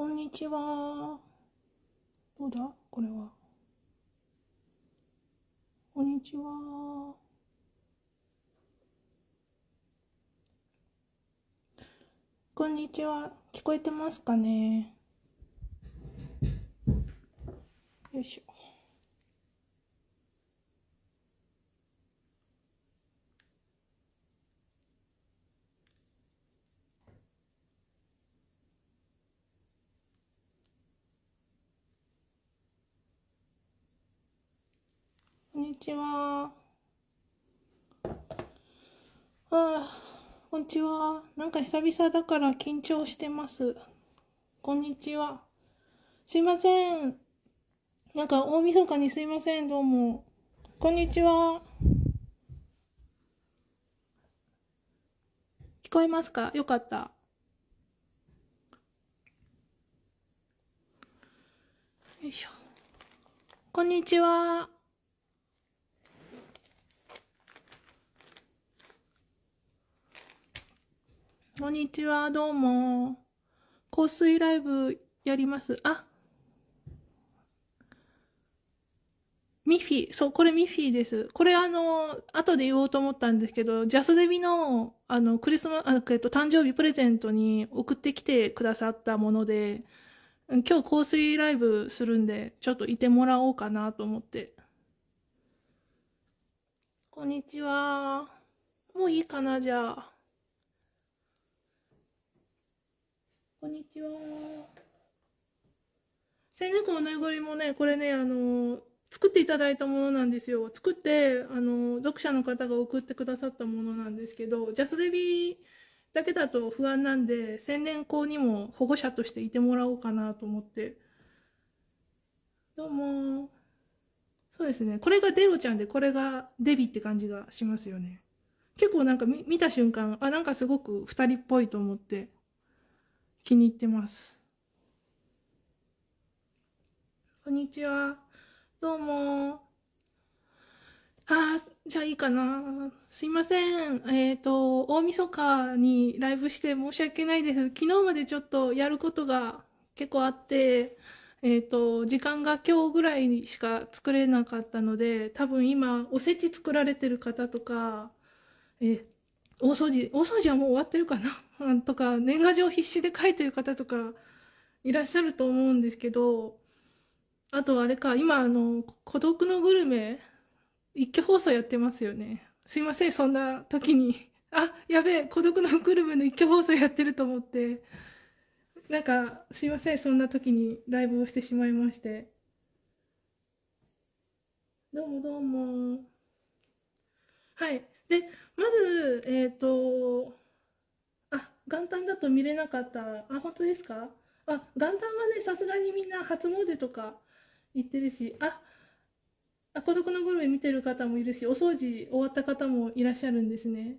こんにちは。どうだこれは。こんにちは。こんにちは。聞こえてますかねよいしょ。こんにちは。ああ、こんにちは。なんか久々だから緊張してます。こんにちは。すいません。なんか大晦日にすいません、どうも。こんにちは。聞こえますかよかった。よいしょ。こんにちは。こんにちは、どうも。香水ライブやります。あミフィ、そう、これミフィです。これあの、後で言おうと思ったんですけど、ジャスデビの、あの、クリスマス、えっと、誕生日プレゼントに送ってきてくださったもので、今日香水ライブするんで、ちょっといてもらおうかなと思って。こんにちは。もういいかな、じゃあ。こんにちは。千猫のぬいぐるみもね、これね、あの、作っていただいたものなんですよ。作って、あの、読者の方が送ってくださったものなんですけど、ジャスデビだけだと不安なんで、千年校にも保護者としていてもらおうかなと思って。どうも。そうですね。これがデロちゃんで、これがデビって感じがしますよね。結構なんか見た瞬間、あ、なんかすごく二人っぽいと思って。気に入ってます。こんにちは。どうも。あじゃあいいかな。すいません。えっ、ー、と、大晦日にライブして申し訳ないです。昨日までちょっとやることが結構あって、えっ、ー、と、時間が今日ぐらいにしか作れなかったので、多分今、おせち作られてる方とか、えー、大掃除、大掃除はもう終わってるかな とか、年賀状必死で書いてる方とかいらっしゃると思うんですけど、あとあれか、今あの、孤独のグルメ、一挙放送やってますよね。すいません、そんな時にあ、やべえ、孤独のグルメの一挙放送やってると思って、なんか、すいません、そんな時にライブをしてしまいまして。どうもどうも。はい。でまずえっ、ー、とあ元旦だと見れなかったあ本当ですかあ元旦はねさすがにみんな初詣とか行ってるしああ孤独のグルメ見てる方もいるしお掃除終わった方もいらっしゃるんですね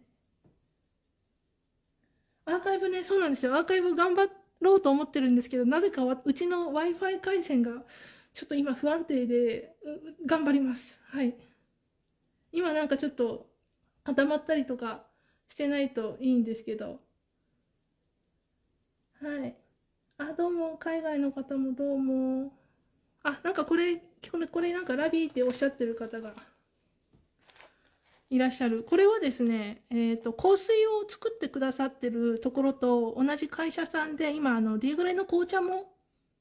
アーカイブねそうなんですよアーカイブ頑張ろうと思ってるんですけどなぜかうちの w i f i 回線がちょっと今不安定で頑張りますはい今なんかちょっと固まったりとかしてないといいんですけどはいあどうも海外の方もどうもあなんかこれこれなんかラビーっておっしゃってる方がいらっしゃるこれはですね、えーと、香水を作ってくださってるところと同じ会社さんで今あのディーグレの紅茶も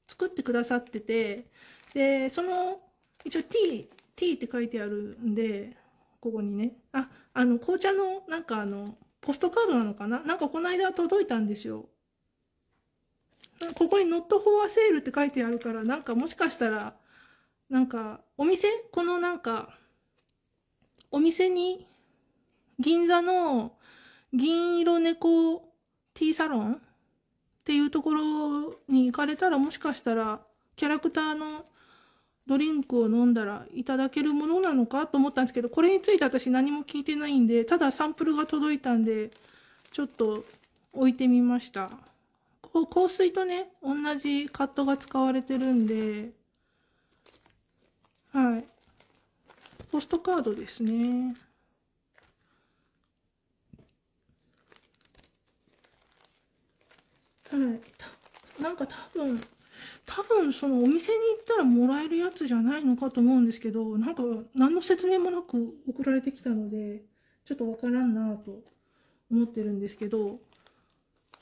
作ってくださっててでその一応 T, T って書いてあるんでここにねああの紅茶のなんかあのポストカードなのかななんかこの間届いたんですよここに「ノット・フォア・セール」って書いてあるからなんかもしかしたらなんかお店このなんかお店に銀座の銀色猫ティーサロンっていうところに行かれたらもしかしたらキャラクターのドリンクを飲んだらいただけるものなのかと思ったんですけど、これについて私何も聞いてないんで、ただサンプルが届いたんで、ちょっと置いてみました。香水とね、同じカットが使われてるんで、はい。ポストカードですね。はい。なんか多分、多分そのお店に行ったらもらえるやつじゃないのかと思うんですけどなんか何の説明もなく送られてきたのでちょっとわからんなと思ってるんですけど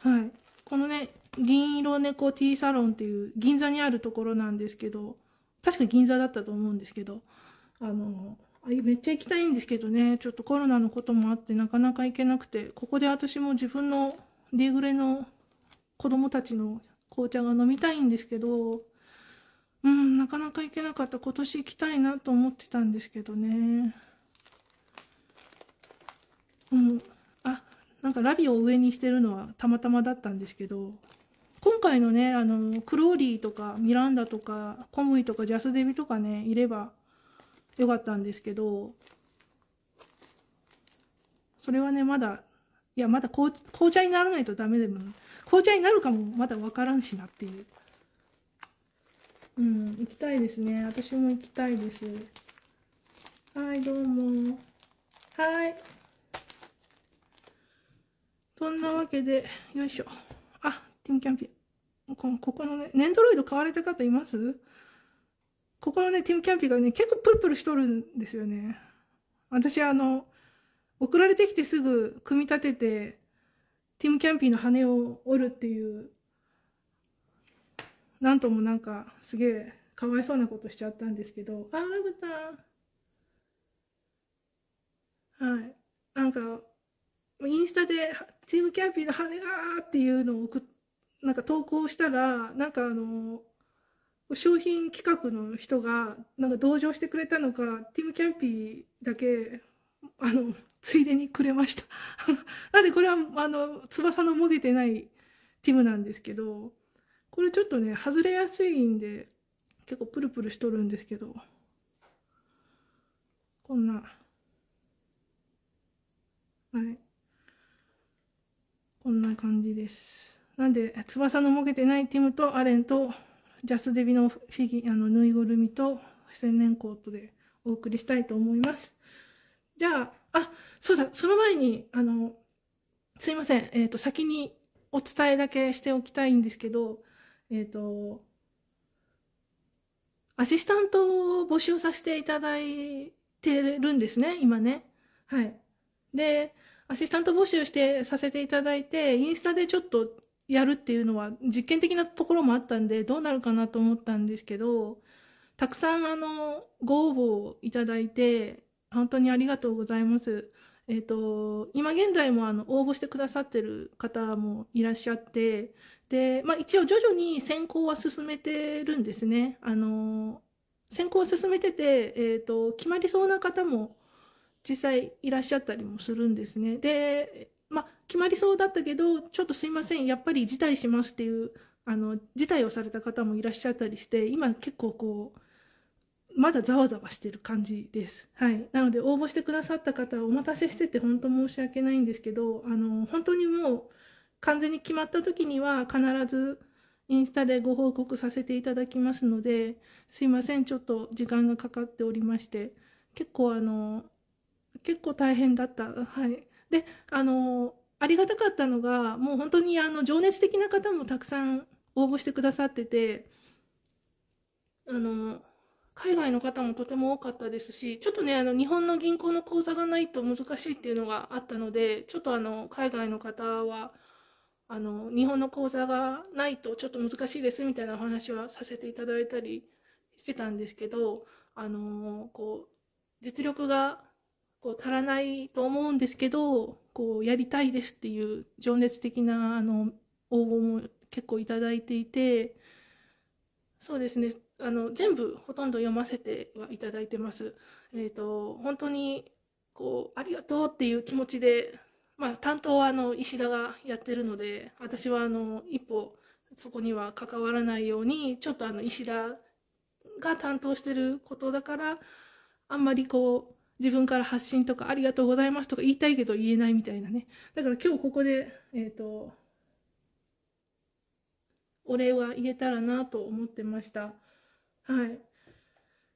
はいこのね銀色猫ティーサロンっていう銀座にあるところなんですけど確か銀座だったと思うんですけどあのめっちゃ行きたいんですけどねちょっとコロナのこともあってなかなか行けなくてここで私も自分のディグレの子供たちの紅茶が飲みたいんですけど、うん、なかなか行けなかった。今年行きたいなと思ってたんですけどね。うん。あ、なんかラビを上にしてるのはたまたまだったんですけど、今回のね、あの、クローリーとかミランダとかコムイとかジャスデビとかね、いればよかったんですけど、それはね、まだいやまだ紅茶にならないとダメでも紅茶になるかもまだ分からんしなっていううん行きたいですね私も行きたいですはいどうもはいそんなわけでよいしょあティムキャンピこここのねネンドロイド買われた方いますここのねティムキャンピがね結構プルプルしとるんですよね私あの送られてきてすぐ組み立ててティム・キャンピーの羽を折るっていうなんともなんかすげえかわいそうなことしちゃったんですけどあラブタンはいなんかインスタでティム・キャンピーの羽がっていうのを送なんか投稿したらなんかあの商品企画の人がなんか同情してくれたのかティム・キャンピーだけあの、ついでにくれました。なんでこれは、あの、翼のもげてないティムなんですけど、これちょっとね、外れやすいんで、結構プルプルしとるんですけど、こんな、はい。こんな感じです。なんで、翼のもげてないティムとアレンと、ジャスデビのフィギアのぬいぐるみと、千年コートでお送りしたいと思います。じゃあ、あ、そうだ、その前に、あの、すいません、えっ、ー、と、先にお伝えだけしておきたいんですけど、えっ、ー、と、アシスタントを募集させていただいてるんですね、今ね。はい。で、アシスタント募集してさせていただいて、インスタでちょっとやるっていうのは実験的なところもあったんで、どうなるかなと思ったんですけど、たくさんあの、ご応募をいただいて、本当にありがとうございます。えっ、ー、と、今現在もあの応募してくださってる方もいらっしゃって、で、まあ一応徐々に選考は進めてるんですね。あの、選考を進めてて、えっ、ー、と、決まりそうな方も実際いらっしゃったりもするんですね。で、まあ決まりそうだったけど、ちょっとすいません、やっぱり辞退しますっていう、あの、辞退をされた方もいらっしゃったりして、今結構こう、まだざわざわしてる感じです。はい。なので、応募してくださった方、お待たせしてて、本当申し訳ないんですけど、あの、本当にもう、完全に決まった時には、必ず、インスタでご報告させていただきますので、すいません、ちょっと時間がかかっておりまして、結構あの、結構大変だった。はい。で、あの、ありがたかったのが、もう本当にあの、情熱的な方もたくさん応募してくださってて、あの、海外の方もとても多かったですし、ちょっとね、あの日本の銀行の口座がないと難しいっていうのがあったので、ちょっとあの海外の方はあの日本の口座がないとちょっと難しいですみたいなお話はさせていただいたりしてたんですけど、あのこう実力がこう足らないと思うんですけど、こうやりたいですっていう情熱的なあの応募も結構いただいていて、そうですね。あの全部ほとんど読ませてはいただいてます。えーと、と本当にこうありがとうっていう気持ちで、まあ、担当はあの石田がやってるので私はあの一歩そこには関わらないようにちょっとあの石田が担当してることだからあんまりこう自分から発信とかありがとうございますとか言いたいけど言えないみたいなねだから今日ここでえっ、ー、とお礼は言えたらなと思ってました。はい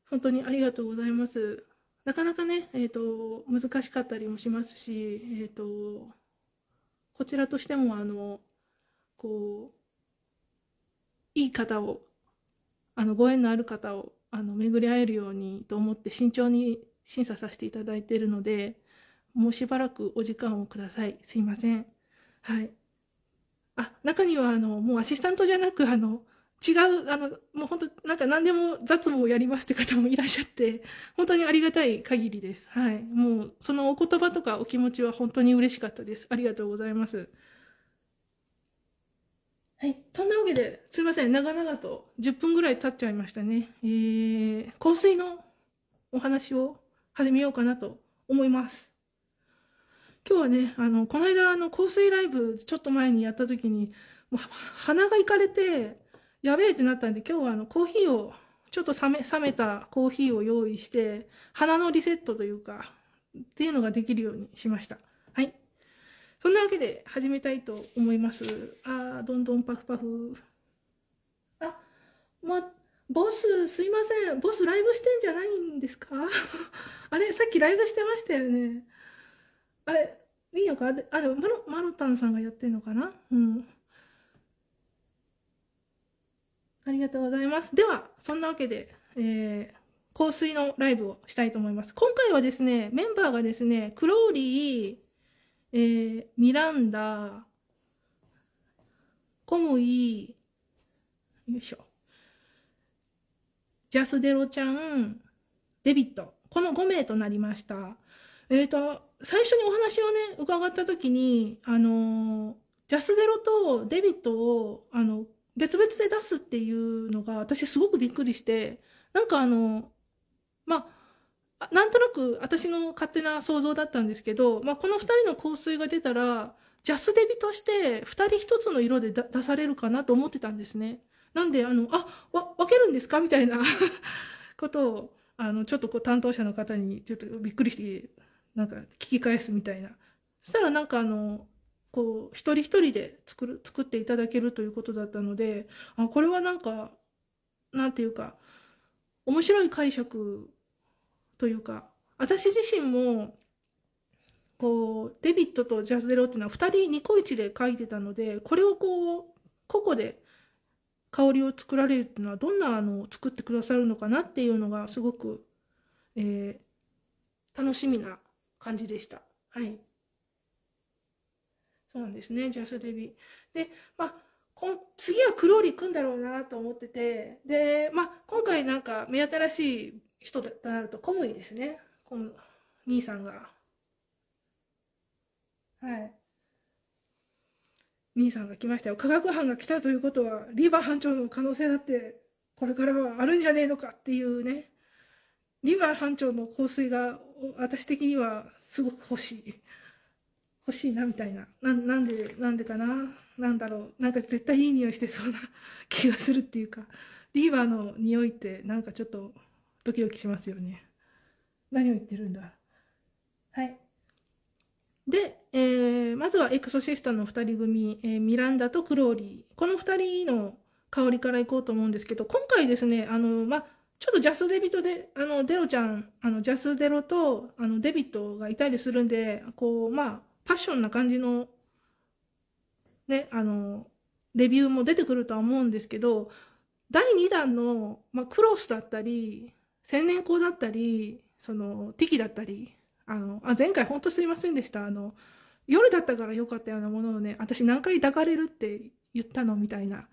本当にありがとうございますなかなかね、えーと、難しかったりもしますし、えーと、とこちらとしてもあのこういい方をあのご縁のある方をあの巡り合えるようにと思って慎重に審査させていただいているのでもうしばらくお時間をくださいすいませんはいあ中にはあのもうアシスタントじゃなくあの違う、あの、もう本当なんか何でも雑務をやりますって方もいらっしゃって、本当にありがたい限りです。はい。もう、そのお言葉とかお気持ちは本当に嬉しかったです。ありがとうございます。はい。そんなわけで、すいません。長々と10分ぐらい経っちゃいましたね。えー、香水のお話を始めようかなと思います。今日はね、あの、この間、あの、香水ライブ、ちょっと前にやった時に、もう鼻がいかれて、やべえってなったんで、今日はあのコーヒーを、ちょっと冷め、冷めたコーヒーを用意して、鼻のリセットというか、っていうのができるようにしました。はい。そんなわけで始めたいと思います。あー、どんどんパフパフ。あ、ま、ボス、すいません。ボス、ライブしてんじゃないんですか あれ、さっきライブしてましたよね。あれ、いいのかあ、でも、マロ、マロタンさんがやってんのかなうん。ありがとうございます。では、そんなわけで、えー、香水のライブをしたいと思います。今回はですね、メンバーがですね、クローリー、えー、ミランダ、コムイ、よいしょ、ジャスデロちゃん、デビット、この5名となりました。えっ、ー、と、最初にお話をね、伺った時に、あのジャスデロとデビットを、あの、別々で出すっていうのが私すごくびっくりしてなんかあのまあなんとなく私の勝手な想像だったんですけど、まあ、この2人の香水が出たらジャスデビとして2人1つの色で出されるかなと思ってたんですね。なんであのあわ分けるんですかみたいな ことをあのちょっとこう担当者の方にちょっとびっくりしてなんか聞き返すみたいな。そしたらなんかあのこう一人一人で作る作っていただけるということだったのであこれはなんかなんていうか面白い解釈というか私自身もこうデビットとジャズゼロっていうのは2人ニコイチで書いてたのでこれをこう個々で香りを作られるっていうのはどんなあの作ってくださるのかなっていうのがすごく、えー、楽しみな感じでした。はいそうなんですね、ジャスデビ。で、まあ、次はクローリーくんだろうなと思ってて、で、まあ、今回なんか目新しい人だとなると、コムイですね、この兄さんが。はい。兄さんが来ましたよ。科学班が来たということは、リバー班長の可能性だって、これからはあるんじゃねえのかっていうね。リバー班長の香水が、私的にはすごく欲しい。欲しいなみたいなななんでなんでかななんだろうなんか絶対いい匂いしてそうな 気がするっていうかリーバーの匂いってなんかちょっとドキドキしますよね何を言ってるんだはいで、えー、まずはエクソシストの2人組、えー、ミランダとクローリーこの2人の香りからいこうと思うんですけど今回ですねあのまちょっとジャスデビットで、あの、デロちゃん、あの、ジャスデロと、あの、デビットがいたりするんで、こう、まあ、パッションな感じの、ね、あの、レビューも出てくるとは思うんですけど、第2弾の、まあ、クロスだったり、千年校だったり、その、ティキだったり、あの、あ、前回ほんとすいませんでした。あの、夜だったから良かったようなものをね、私何回抱かれるって言ったのみたいな。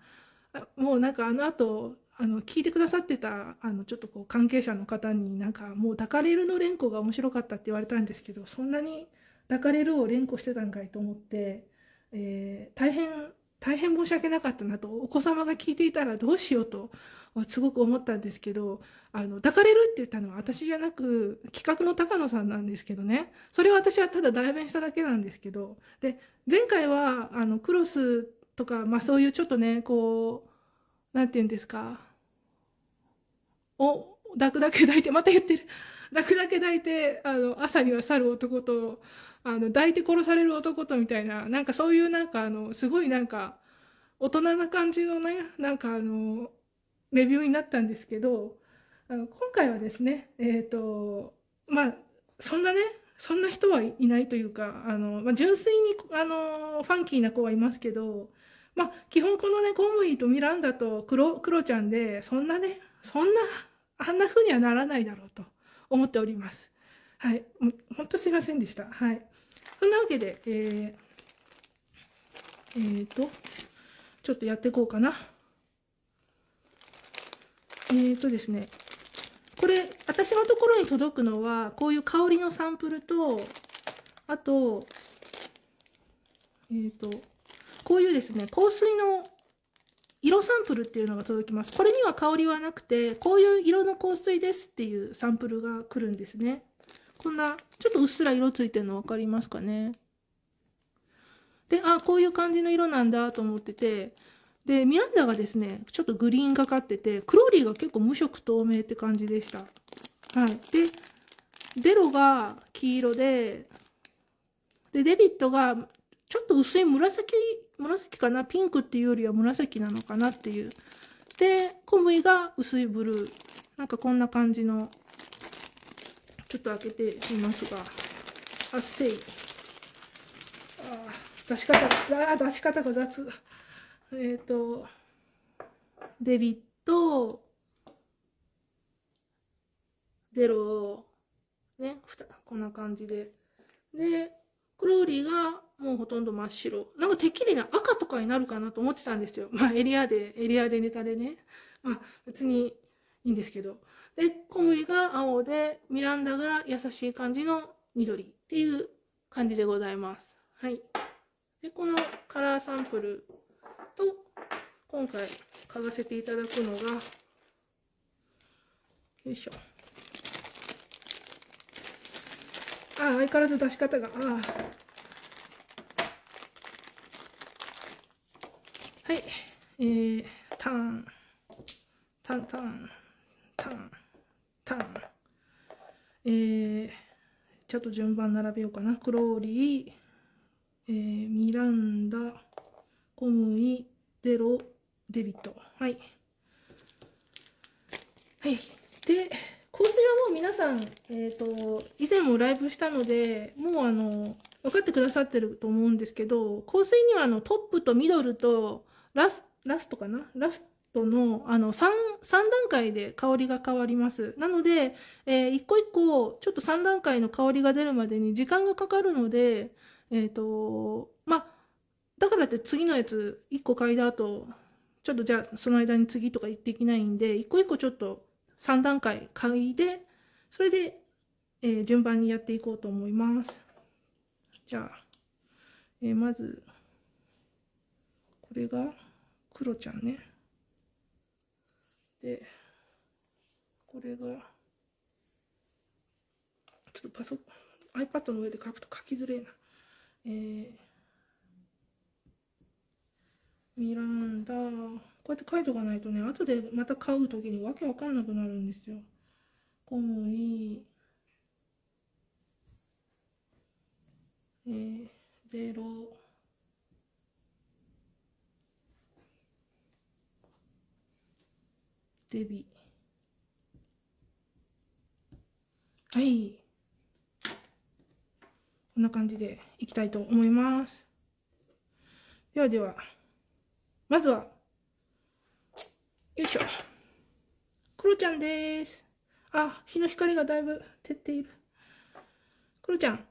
もうなんかあの後、あの、聞いてくださってた、あの、ちょっとこう、関係者の方になんか、もう抱かれるの連呼が面白かったって言われたんですけど、そんなに抱かれるを連呼してたんかいと思って、えー、大変大変申し訳なかったなとお子様が聞いていたらどうしようとすごく思ったんですけどあの抱かれるって言ったのは私じゃなく企画の高野さんなんですけどねそれを私はただ代弁しただけなんですけどで前回はあのクロスとか、まあ、そういうちょっとねこう何て言うんですかお抱くだけ抱いてまた言ってる抱くだけ抱いてあの朝には去る男とあの抱いて殺される男とみたいななんかそういうなんかあのすごいなんか大人な感じのねなんかあのレビューになったんですけどあの今回はですねえっ、ー、とまあそんなねそんな人はいないというかあの、まあ、純粋にあのファンキーな子はいますけど、まあ、基本このねゴムイとミランダとクロクロちゃんでそんなねそんなあんな風にはならないだろうと思っております。はい、本当すいませんでした。はい。そんなわけで、えー、えーと、ちょっとやっていこうかな。えーとですね、これ、私のところに届くのは、こういう香りのサンプルと、あと、えーと、こういうですね、香水の色サンプルっていうのが届きます。これには香りはなくて、こういう色の香水ですっていうサンプルが来るんですね。こんな、ちょっとうっすら色ついてるの分かりますかね。で、あ、こういう感じの色なんだと思ってて、で、ミランダがですね、ちょっとグリーンがかってて、クローリーが結構無色透明って感じでした。はい。で、デロが黄色で、で、デビットがちょっと薄い紫、紫かなピンクっていうよりは紫なのかなっていう。で、小麦が薄いブルー。なんかこんな感じのちょっと開けてみますがあっせいあ出し方あ出し方が雑えっ、ー、とデビットゼロねこんな感じででクローリーがもうほとんど真っ白なんかてっきりね赤とかになるかなと思ってたんですよまあエリアでエリアでネタでねまあ別にいいんですけどで、小麦が青で、ミランダが優しい感じの緑っていう感じでございます。はい。で、このカラーサンプルと、今回嗅がせていただくのが、よいしょ。あ、相変わらず出し方が、あはい。えー、ターン、タンタン、タン。えー、ちょっと順番並べようかな。クローリー、えー、ミランダ、コムイ、デロ、デビット。はい。はい。で、香水はもう皆さん、えっ、ー、と、以前もライブしたので、もうあの、分かってくださってると思うんですけど、香水にはあのトップとミドルとラスラストかなラストのあの 3, 3段階で香りが変わりますなので、えー、一個一個ちょっと3段階の香りが出るまでに時間がかかるのでえっ、ー、とまあだからって次のやつ1個嗅いだ後ちょっとじゃあその間に次とか言っていけないんで一個一個ちょっと3段階嗅いでそれで、えー、順番にやっていこうと思いますじゃあ、えー、まずこれがクロちゃんねで、これが、ちょっとパソコン、iPad の上で書くと書きづれえな。えー、ミランダこうやって書いとかないとね、後でまた買う時にわけわかんなくなるんですよ。コムイ、えー、ゼロ、デビはいこんな感じでいきたいと思いますではではまずはよいしょクロちゃんですあ日の光がだいぶ照っているクロちゃん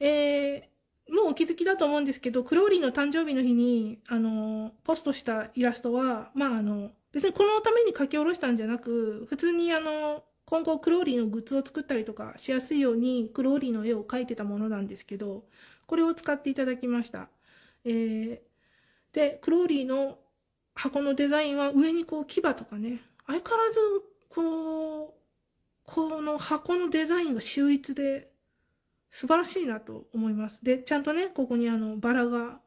えー、もうお気づきだと思うんですけど、クローリーの誕生日の日に、あの、ポストしたイラストは、まあ、あの、別にこのために書き下ろしたんじゃなく普通にあの今後クローリーのグッズを作ったりとかしやすいようにクローリーの絵を描いてたものなんですけどこれを使っていただきました。えー、でクローリーの箱のデザインは上にこう牙とかね相変わらずこうこの箱のデザインが秀逸で素晴らしいなと思います。でちゃんとねここにあのバラが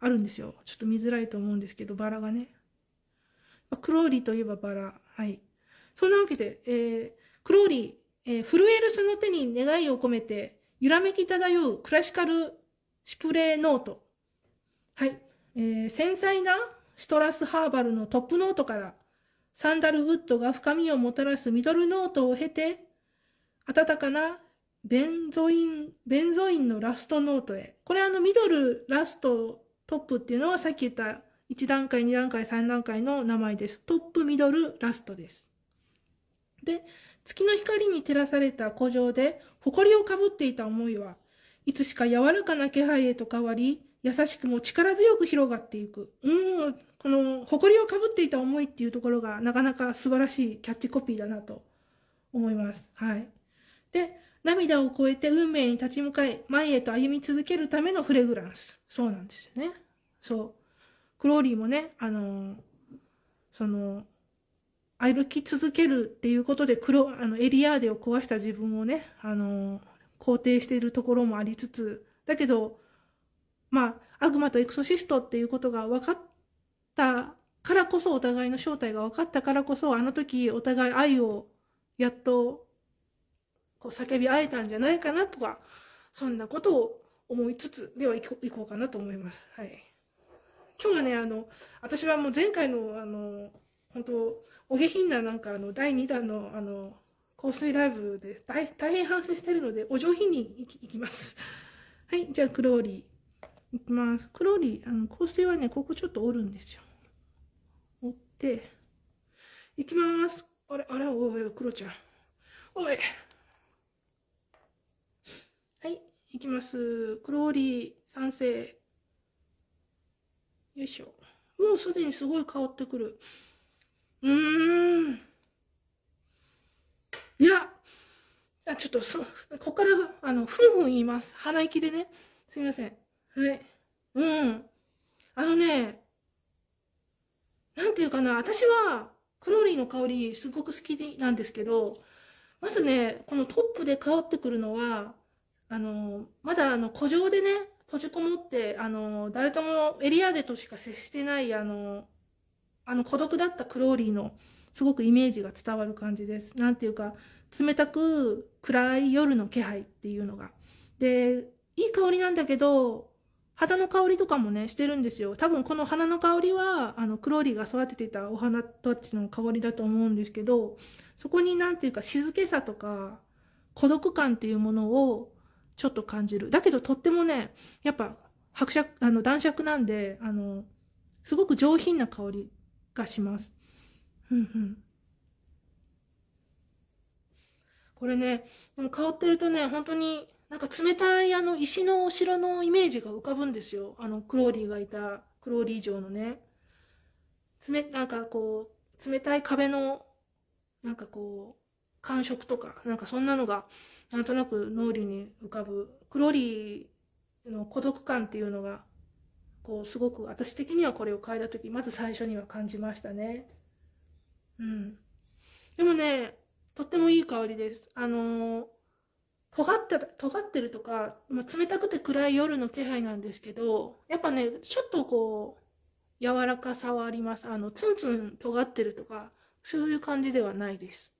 あるんですよ。ちょっと見づらいと思うんですけどバラがねまクローリーといえばバラ。はい。そんなわけで、えー、クローリー、えー、震えるその手に願いを込めて、揺らめき漂うクラシカルシプレーノート。はい。えー、繊細なシトラスハーバルのトップノートから、サンダルウッドが深みをもたらすミドルノートを経て、暖かなベンゾイン、ベンゾインのラストノートへ。これあのミドル、ラスト、トップっていうのはさっき言った1段階、2段階、3段階の名前です。トップ、ミドル、ラストです。で、月の光に照らされた古城で、りをかぶっていた思いは、いつしか柔らかな気配へと変わり、優しくも力強く広がっていく。うん、この、誇りをかぶっていた思いっていうところが、なかなか素晴らしいキャッチコピーだなと思います。はい。で、涙を越えて運命に立ち向かい、前へと歩み続けるためのフレグランス。そうなんですよね。そう。クローリーもね、あのその、歩き続けるっていうことで黒あのエリアーデを壊した自分をねあの肯定しているところもありつつだけどまあ悪魔とエクソシストっていうことが分かったからこそお互いの正体が分かったからこそあの時お互い愛をやっとこう叫び合えたんじゃないかなとかそんなことを思いつつではいこうかなと思います。はい今日はねあの私はもう前回のあの本当お下品ななんかあの第2弾のあの香水ライブで大大変反省してるのでお上品にいきますはいじゃあクローリーいきますクローリーあの香水はねここちょっと折るんですよ折っていきますあれあれおいクロちゃんおいはいいきますクローリー賛成よいしょ。もうすでにすごい香ってくる。うーん。いや、あちょっとそ、ここから、あの、ふんふん言います。鼻息でね。すみません。はい。うん。あのね、なんていうかな、私は、クローリーの香り、すごく好きなんですけど、まずね、このトップで香ってくるのは、あの、まだあの、古城でね、閉じこもってあの誰ともエリアでとしか接してないあのあの孤独だったクローリーのすごくイメージが伝わる感じです。なんていうか冷たく暗い夜の気配っていうのが。でいい香りなんだけど肌の香りとかもねしてるんですよ多分この花の香りはあのクローリーが育ててたお花たちの香りだと思うんですけどそこに何ていうか静けさとか孤独感っていうものをちょっと感じる。だけどとってもね、やっぱ伯爵、あの男爵なんで、あの、すごく上品な香りがします。うんうん。これね、でも香ってるとね、本当になんか冷たいあの石のお城のイメージが浮かぶんですよ。あのクローリーがいたクローリー城のね。つめ、なんかこう、冷たい壁の、なんかこう、感触とか、なんかそんなのが、なんとなく脳裏に浮かぶ、クロリーの孤独感っていうのが、こう、すごく私的にはこれを変えた時、まず最初には感じましたね。うん。でもね、とってもいい香りです。あのー、尖った、尖ってるとか、まあ、冷たくて暗い夜の気配なんですけど、やっぱね、ちょっとこう、柔らかさはあります。あの、ツンツン尖ってるとか、そういう感じではないです。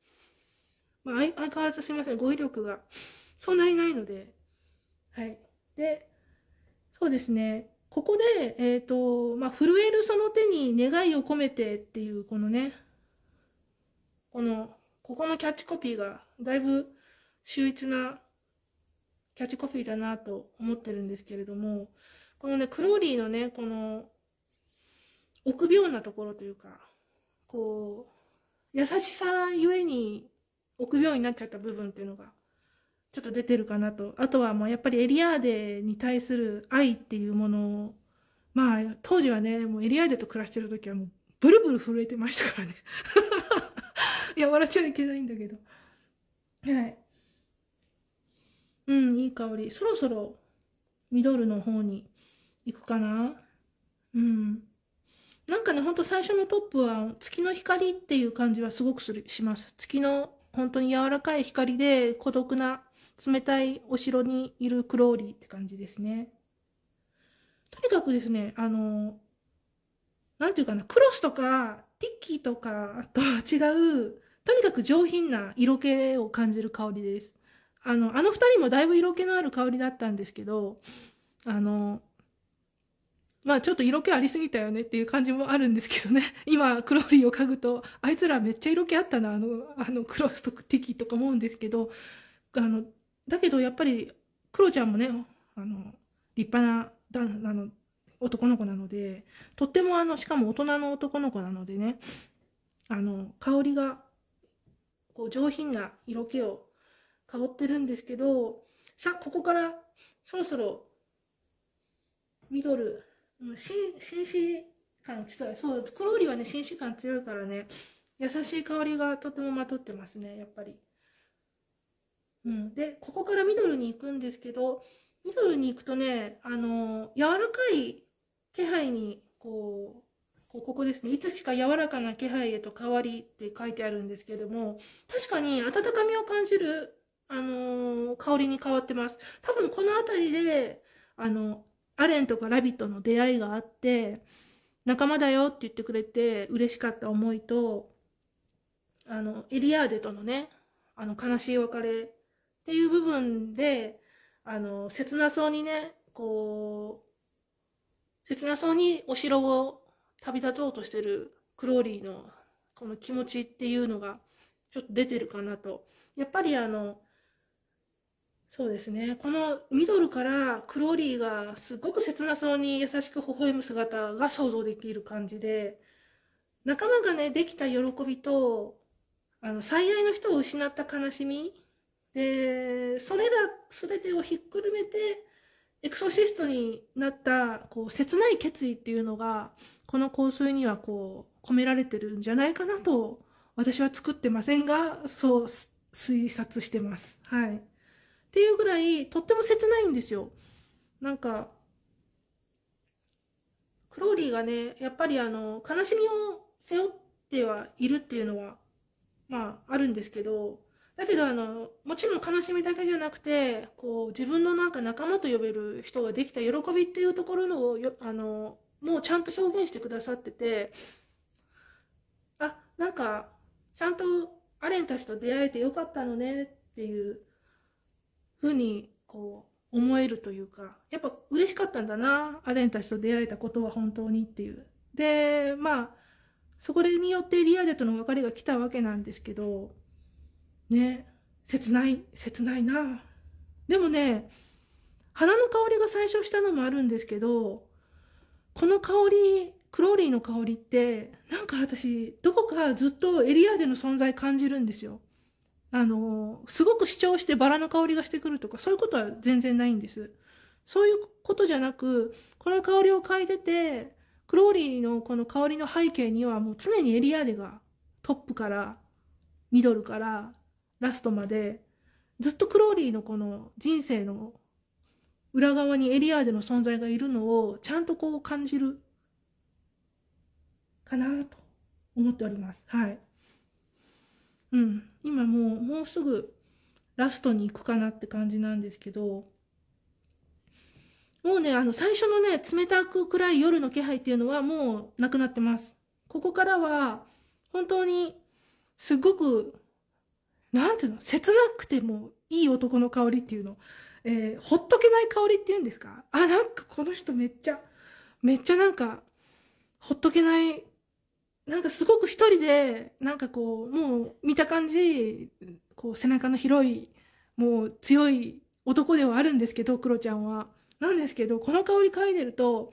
まあ、相変わらずすみません、語彙力がそんなにないので、はい。で、そうですね、ここで、えっ、ー、と、まあ、震えるその手に願いを込めてっていう、このね、この、ここのキャッチコピーが、だいぶ秀逸なキャッチコピーだなと思ってるんですけれども、このね、クローリーのね、この、臆病なところというか、こう、優しさゆえに臆病になっちゃった部分っていうのがちょっと出てるかなとあとはもうやっぱりエリアーデに対する愛っていうものをまあ当時はねもうエリアーデと暮らしてる時はもうブルブル震えてましたからね いや笑っちゃいけないんだけどはいうんいい香りそろそろミドルの方に行くかなうんなんかねほんと最初のトップは月の光っていう感じはすごくするします月の本当に柔らかい光で孤独な冷たいお城にいるクローリーって感じですね。とにかくですね、あの、なんていうかな、クロスとかティッキーとかとは違う、とにかく上品な色気を感じる香りです。あの、あの二人もだいぶ色気のある香りだったんですけど、あの、まあちょっと色気ありすぎたよねっていう感じもあるんですけどね。今、クローリーを嗅ぐと、あいつらめっちゃ色気あったな、あの、あのクロスとティキとか思うんですけど、あの、だけどやっぱり、クロちゃんもね、あの、立派な、だあの、男の子なので、とってもあの、しかも大人の男の子なのでね、あの、香りが、こう、上品な色気を香ってるんですけど、さあ、ここから、そろそろ、ミドル、う紳士感ちょっとそうクローリはね紳士感強いからね優しい香りがとてもまとってますねやっぱり、うん、でここからミドルに行くんですけどミドルに行くとねあの柔らかい気配にこうここですね「いつしか柔らかな気配へと変わり」って書いてあるんですけども確かに温かみを感じる、あの香りに変わってます多分この辺りであのアレンとかラビットの出会いがあって仲間だよって言ってくれて嬉しかった思いとあのエリアーデとのねあの悲しい別れっていう部分であの切なそうにねこう切なそうにお城を旅立とうとしてるクローリーのこの気持ちっていうのがちょっと出てるかなとやっぱりあのそうですね。このミドルからクローリーがすごく切なそうに優しく微笑む姿が想像できる感じで、仲間がね、できた喜びと、あの、最愛の人を失った悲しみ、で、それら全てをひっくるめて、エクソシストになった、こう、切ない決意っていうのが、この香水にはこう、込められてるんじゃないかなと、私は作ってませんが、そう、推察してます。はい。っていうぐらいとっても切ないんですよ。なんかクローリーがねやっぱりあの悲しみを背負ってはいるっていうのはまああるんですけどだけどあのもちろん悲しみだけじゃなくてこう自分のなんか仲間と呼べる人ができた喜びっていうところのよあのもうちゃんと表現してくださっててあなんかちゃんとアレンたちと出会えてよかったのねっていうふうにこう思えるというかやっぱ嬉しかったんだなアレンたちと出会えたことは本当にっていう。でまあそこによってリアデとの別れが来たわけなんですけどね切ない切ないなでもね花の香りが最初したのもあるんですけどこの香りクローリーの香りってなんか私どこかずっとエリアでの存在感じるんですよあの、すごく主張してバラの香りがしてくるとか、そういうことは全然ないんです。そういうことじゃなく、この香りを嗅いでて、クローリーのこの香りの背景にはもう常にエリアーデがトップから、ミドルからラストまで、ずっとクローリーのこの人生の裏側にエリアーデの存在がいるのをちゃんとこう感じるかなと思っております。はい。うん、今もうもうすぐラストに行くかなって感じなんですけどもうねあの最初のね冷たく暗い夜の気配っていうのはもうなくなってますここからは本当にすごくなんていうの切なくてもいい男の香りっていうの、えー、ほっとけない香りっていうんですかあなんかこの人めっちゃめっちゃなんかほっとけないなんかすごく一人で、なんかこう、もう見た感じ、こう背中の広い、もう強い男ではあるんですけど、クロちゃんは。なんですけど、この香り嗅いでると、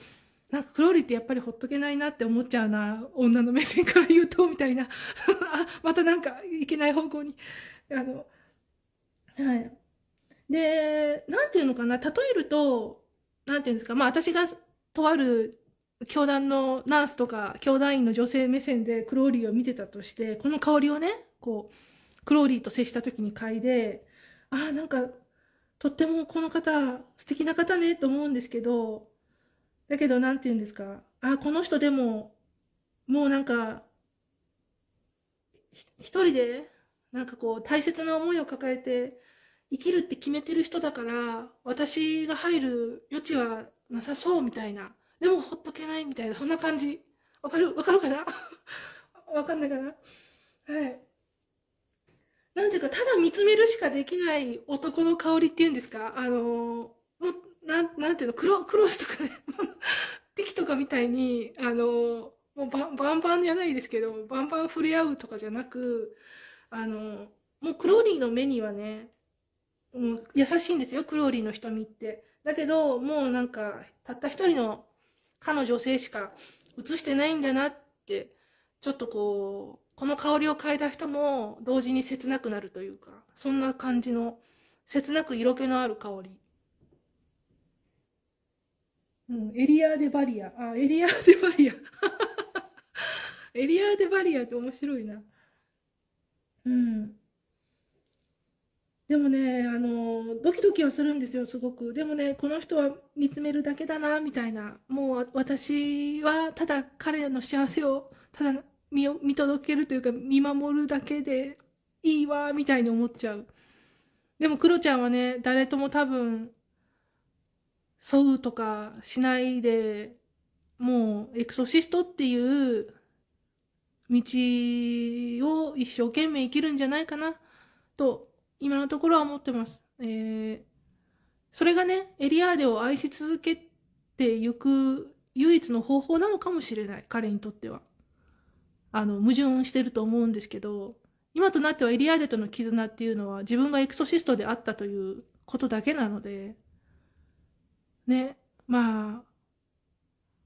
なんかクロリってやっぱりほっとけないなって思っちゃうな、女の目線から言うと、みたいな。あ、またなんかいけない方向に。あの、はい。で、なんていうのかな、例えると、なんていうんですか、まあ私がとある教団のナースとか教団員の女性目線でクローリーを見てたとしてこの香りをねこうクローリーと接した時に嗅いでああなんかとってもこの方素敵な方ねと思うんですけどだけど何て言うんですかあこの人でももうなんか一人でなんかこう大切な思いを抱えて生きるって決めてる人だから私が入る余地はなさそうみたいな。でもほっとけないみたいな、そんな感じ。わかるわかるかな わかんないかなはい。なんていうか、ただ見つめるしかできない男の香りっていうんですかあのー、もう、なん、なんていうの、クロクロスとかね、敵とかみたいに、あのー、もうババンバンじゃないですけど、バンバン触れ合うとかじゃなく、あのー、もうクローリーの目にはね、もう優しいんですよ、クローリーの瞳って。だけど、もうなんか、たった一人のかの女性しか映してないんだなって、ちょっとこう、この香りを嗅いだ人も同時に切なくなるというか、そんな感じの切なく色気のある香り。うん、エリアーデバリア。あ、エリアーデバリア。エリアーデバリアって面白いな。うん。でもね、あの、ドキドキはするんですよ、すごく。でもね、この人は見つめるだけだな、みたいな。もう私はただ彼の幸せを、ただ見見届けるというか、見守るだけでいいわ、みたいに思っちゃう。でも、クロちゃんはね、誰とも多分、そうとかしないで、もうエクソシストっていう道を一生懸命生きるんじゃないかな、と今のところは思ってます。えー、それがね、エリアーデを愛し続けていく唯一の方法なのかもしれない、彼にとっては。あの、矛盾してると思うんですけど、今となってはエリアーデとの絆っていうのは自分がエクソシストであったということだけなので、ね、ま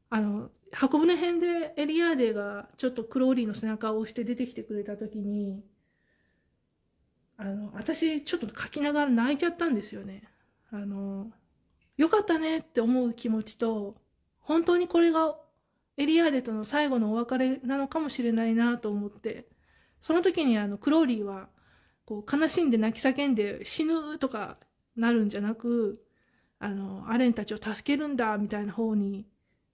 あ、あの、箱舟編でエリアーデがちょっとクローリーの背中を押して出てきてくれた時に、あの私ちょっと書きながら泣いちゃったんですよね。あのよかったねって思う気持ちと本当にこれがエリアーデとの最後のお別れなのかもしれないなと思ってその時にあのクローリーはこう悲しんで泣き叫んで死ぬとかなるんじゃなくあのアレンたちを助けるんだみたいな方に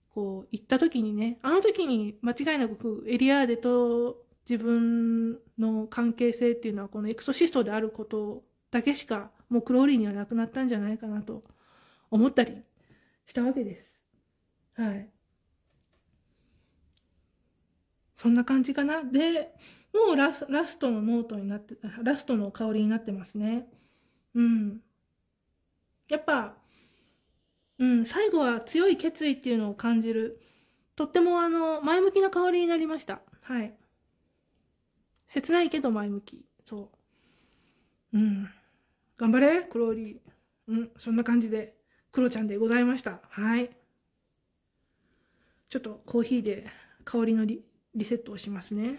こう行った時にねあの時に間違いなくエリアーデと自分の関係性っていうのはこのエクソシストであることだけしかもうクローリーにはなくなったんじゃないかなと思ったりしたわけです。はい。そんな感じかな。で、もうラスラストのノートになって、ラストの香りになってますね。うん。やっぱ、うん、最後は強い決意っていうのを感じる。とってもあの、前向きな香りになりました。はい。切ないけど前向き。そう。うん。頑張れ、クローリー。うん、そんな感じで、クロちゃんでございました。はい。ちょっとコーヒーで香りのリリセットをしますね。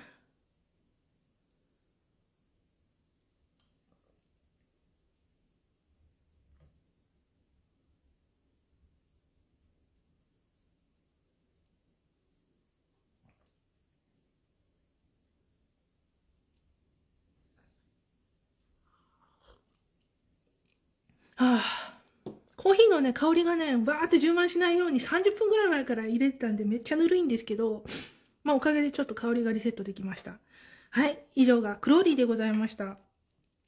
ね、香りがね、わーって充満しないように30分ぐらい前から入れてたんでめっちゃぬるいんですけど、まあおかげでちょっと香りがリセットできました。はい、以上がクローリーでございました。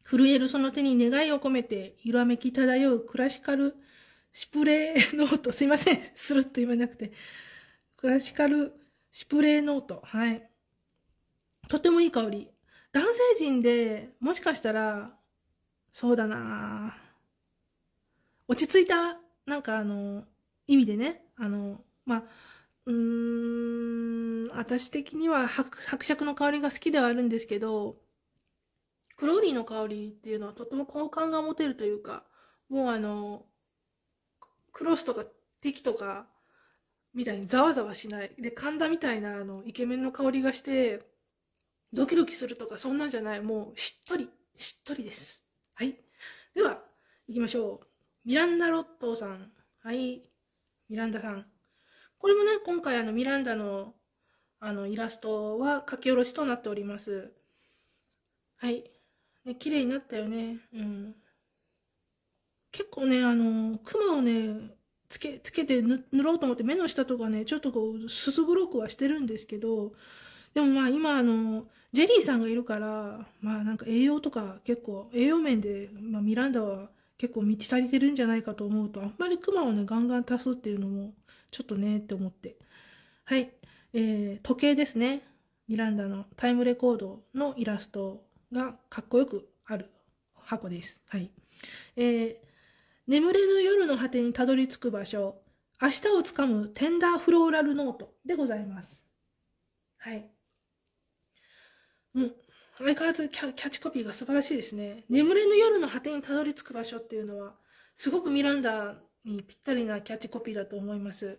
震えるその手に願いを込めて、色らめき漂うクラシカルシプレーノート。すいません、スルッと言わなくて。クラシカルシプレーノート。はい。とてもいい香り。男性陣でもしかしたら、そうだな落ち着いたなんかあの、意味でね、あの、まあ、うーん、私的には伯伯爵の香りが好きではあるんですけど、クローリーの香りっていうのはとても好感が持てるというか、もうあの、クロスとか敵とかみたいにざわざわしない。で、神田みたいなあの、イケメンの香りがして、ドキドキするとかそんなんじゃない。もうしっとり、しっとりです。はい。では、いきましょう。ミランダ・ロットさん。はい。ミランダさん。これもね、今回あのミランダのあのイラストは書き下ろしとなっております。はい。ね、綺麗になったよね。うん。結構ね、あの、クマをね、つけ、つけて塗ろうと思って目の下とかね、ちょっとこう、すす黒くはしてるんですけど、でもまあ今あの、ジェリーさんがいるから、まあなんか栄養とか結構、栄養面で、まあミランダは結構満ち足りてるんじゃないかと思うと、あんまりクマをね、ガンガン足すっていうのも、ちょっとね、って思って。はい。えー、時計ですね。ミランダのタイムレコードのイラストがかっこよくある箱です。はい。えー、眠れぬ夜の果てにたどり着く場所、明日をつかむテンダーフローラルノートでございます。はい。うん。相変わらずキャキャッチコピーが素晴らしいですね。眠れぬ夜の果てにたどり着く場所っていうのは、すごくミランダにぴったりなキャッチコピーだと思います。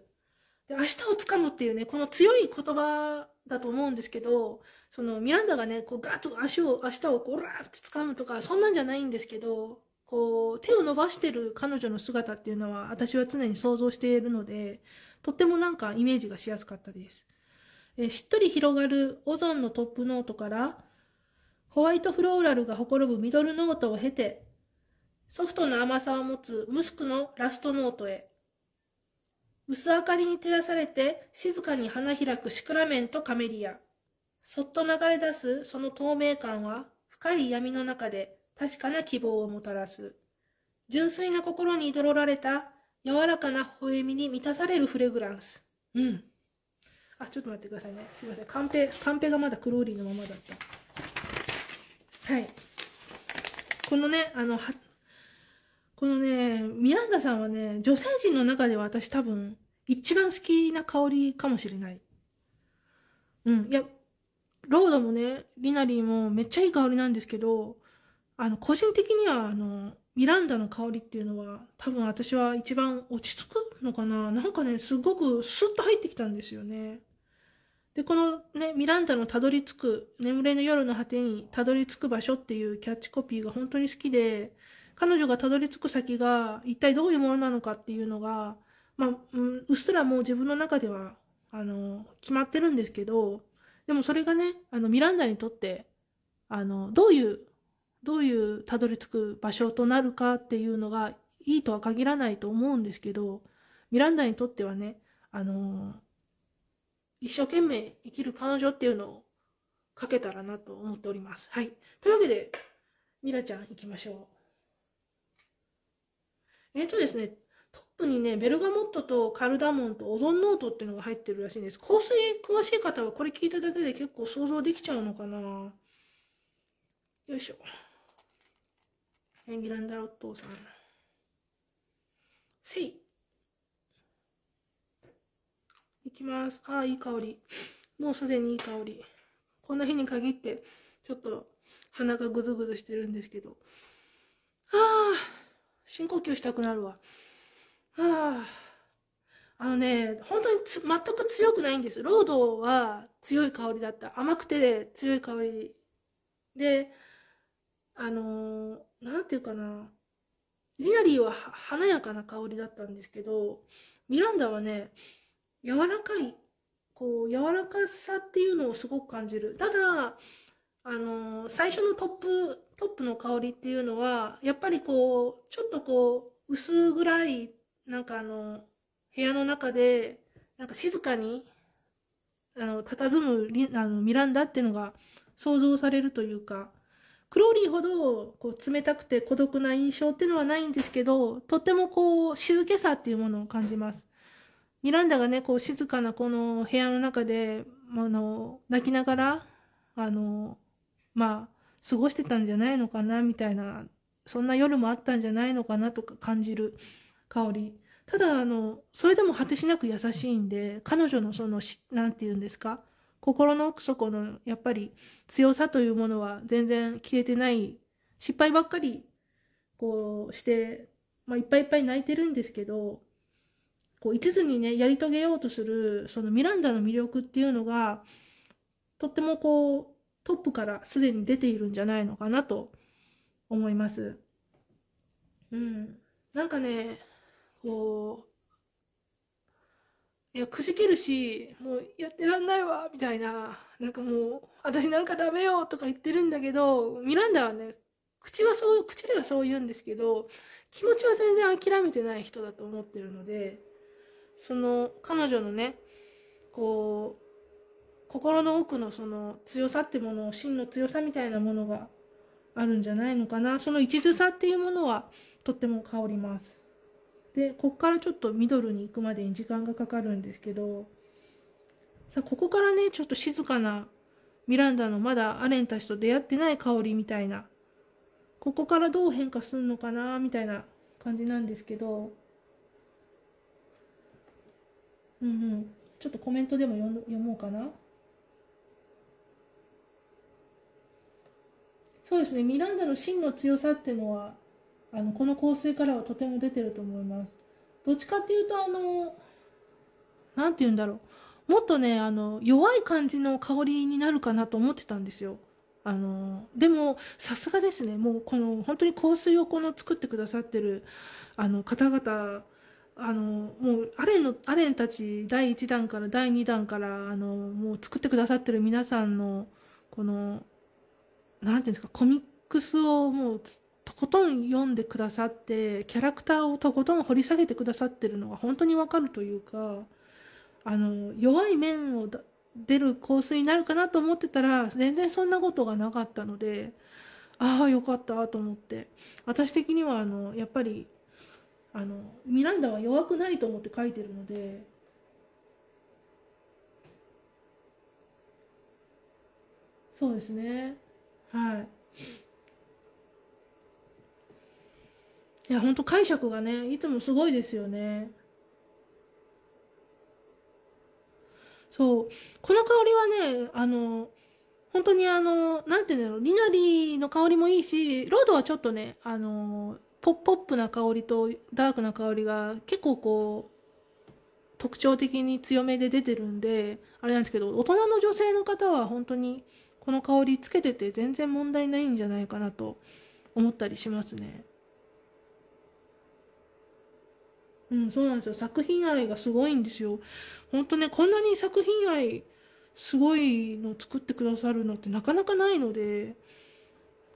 で明日をつかむっていうね、この強い言葉だと思うんですけど、そのミランダがね、こうガッと足を、明日をゴラーってかむとか、そんなんじゃないんですけど、こう、手を伸ばしてる彼女の姿っていうのは、私は常に想像しているので、とってもなんかイメージがしやすかったです。えしっとり広がるオゾンのトップノートから、ホワイトフローラルが誇るミドルノートを経て、ソフトな甘さを持つムスクのラストノートへ。薄明かりに照らされて静かに花開くシクラメンとカメリア。そっと流れ出すその透明感は深い闇の中で確かな希望をもたらす。純粋な心に彩られた柔らかな微笑みに満たされるフレグランス。うん。あ、ちょっと待ってくださいね。すいません。カンペ、カンペがまだクローリーのままだった。はい。このね、あの、は、このね、ミランダさんはね、女性陣の中では私多分、一番好きな香りかもしれない。うん。いや、ロードもね、リナリーもめっちゃいい香りなんですけど、あの、個人的には、あの、ミランダの香りっていうのは、多分私は一番落ち着くのかな。なんかね、すごくスッと入ってきたんですよね。で、このね、ミランダのたどり着く、眠れぬ夜の果てにたどり着く場所っていうキャッチコピーが本当に好きで、彼女がたどり着く先が一体どういうものなのかっていうのが、まあ、うっすらもう自分の中では、あの、決まってるんですけど、でもそれがね、あの、ミランダにとって、あの、どういう、どういうたどり着く場所となるかっていうのがいいとは限らないと思うんですけど、ミランダにとってはね、あの、一生懸命生きる彼女っていうのをかけたらなと思っております。はい。というわけで、ミラちゃん行きましょう。えっ、とですね、トップにね、ベルガモットとカルダモンとオゾンノートっていうのが入ってるらしいんです。香水詳しい方はこれ聞いただけで結構想像できちゃうのかなよいしょ。エンなランダロットさん。せい。いきます。ああ、いい香り。もうすでにいい香り。こんな日に限って、ちょっと鼻がぐずぐずしてるんですけど。ああ、深呼吸したくなるわ。ああ、あのね、本当に全く強くないんです。ロードは強い香りだった。甘くて強い香り。で、あのー、なんていうかな。リナリーは華やかな香りだったんですけど、ミランダはね、柔らかいこう柔らかさっていうのをすごく感じるただあの最初のトップトップの香りっていうのはやっぱりこうちょっとこう薄暗いなんかあの部屋の中でなんか静かにあの佇むリあのミランダっていうのが想像されるというかクローリーほどこう冷たくて孤独な印象っていうのはないんですけどとってもこう静けさっていうものを感じます。ミランダがね、こう静かなこの部屋の中で、あの、泣きながら、あの、まあ、過ごしてたんじゃないのかな、みたいな、そんな夜もあったんじゃないのかなとか感じる香り。ただ、あの、それでも果てしなく優しいんで、彼女のその、なんて言うんですか、心の奥底の、やっぱり強さというものは全然消えてない、失敗ばっかり、こうして、まあ、いっぱいいっぱい泣いてるんですけど、こう一途にねやり遂げようとするそのミランダの魅力っていうのがとってもこうトップからすでに出ているんじゃないのかなと思います。うん、なんかねこういやくじけるしもうやってらんないわみたいななんかもう私なんかダメよとか言ってるんだけどミランダはね口はそう口ではそう言うんですけど気持ちは全然諦めてない人だと思ってるので。その彼女のねこう心の奥のその強さってものを真の強さみたいなものがあるんじゃないのかなその一途さっていうものはとっても香りますでこっからちょっとミドルに行くまでに時間がかかるんですけどさあここからねちょっと静かなミランダのまだアレンたちと出会ってない香りみたいなここからどう変化するのかなみたいな感じなんですけどうんうんちょっとコメントでも読もうかなそうですねミランダの真の強さっていうのはあのこの香水からはとても出てると思いますどっちかっていうとあの何て言うんだろうもっとねあの弱い感じの香りになるかなと思ってたんですよあのでもさすがですねもうこの本当に香水をこの作ってくださってるあの方々あのもうアレンのアレンたち第1弾から第2弾からあのもう作ってくださってる皆さんのこの何ていうんですかコミックスをもうとことん読んでくださってキャラクターをとことん掘り下げてくださってるのが本当にわかるというかあの弱い面を出る香水になるかなと思ってたら全然そんなことがなかったのでああよかったと思って私的にはあのやっぱりあのミランダは弱くないと思って書いてるので。そうですね。はい。いや、本当解釈がね、いつもすごいですよね。そう。この香りはね、あの、本当にあの、なんていうんだろう、リナリーの香りもいいし、ロードはちょっとね、あの、ポップな香りとダークな香りが結構こう特徴的に強めで出てるんであれなんですけど大人の女性の方は本当にこの香りつけてて全然問題ないんじゃないかなと思ったりしますね。うん、そうなんですよ。作品愛がすごいんですよ。本当ね、こんなに作品愛すごいの作ってくださるのってなかなかないので、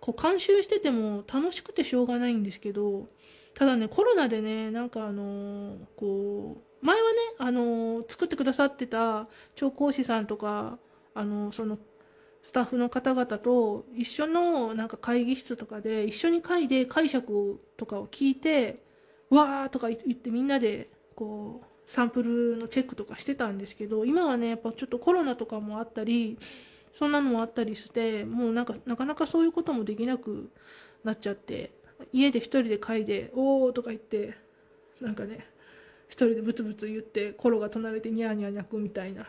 こう監修してても楽しくてしょうがないんですけどただねコロナでねなんかあのこう前はねあの作ってくださってた調香師さんとかあのそのスタッフの方々と一緒のなんか会議室とかで一緒に会で解釈とかを聞いて「わー」とか言ってみんなでこうサンプルのチェックとかしてたんですけど今はねやっぱちょっとコロナとかもあったりそんなのもあったりしてもうなんかなかなかそういうこともできなくなっちゃって家で一人で嗅いで「おお」とか言ってなんかね一人でブツブツ言ってコロが隣でニャーニャー泣くみたいな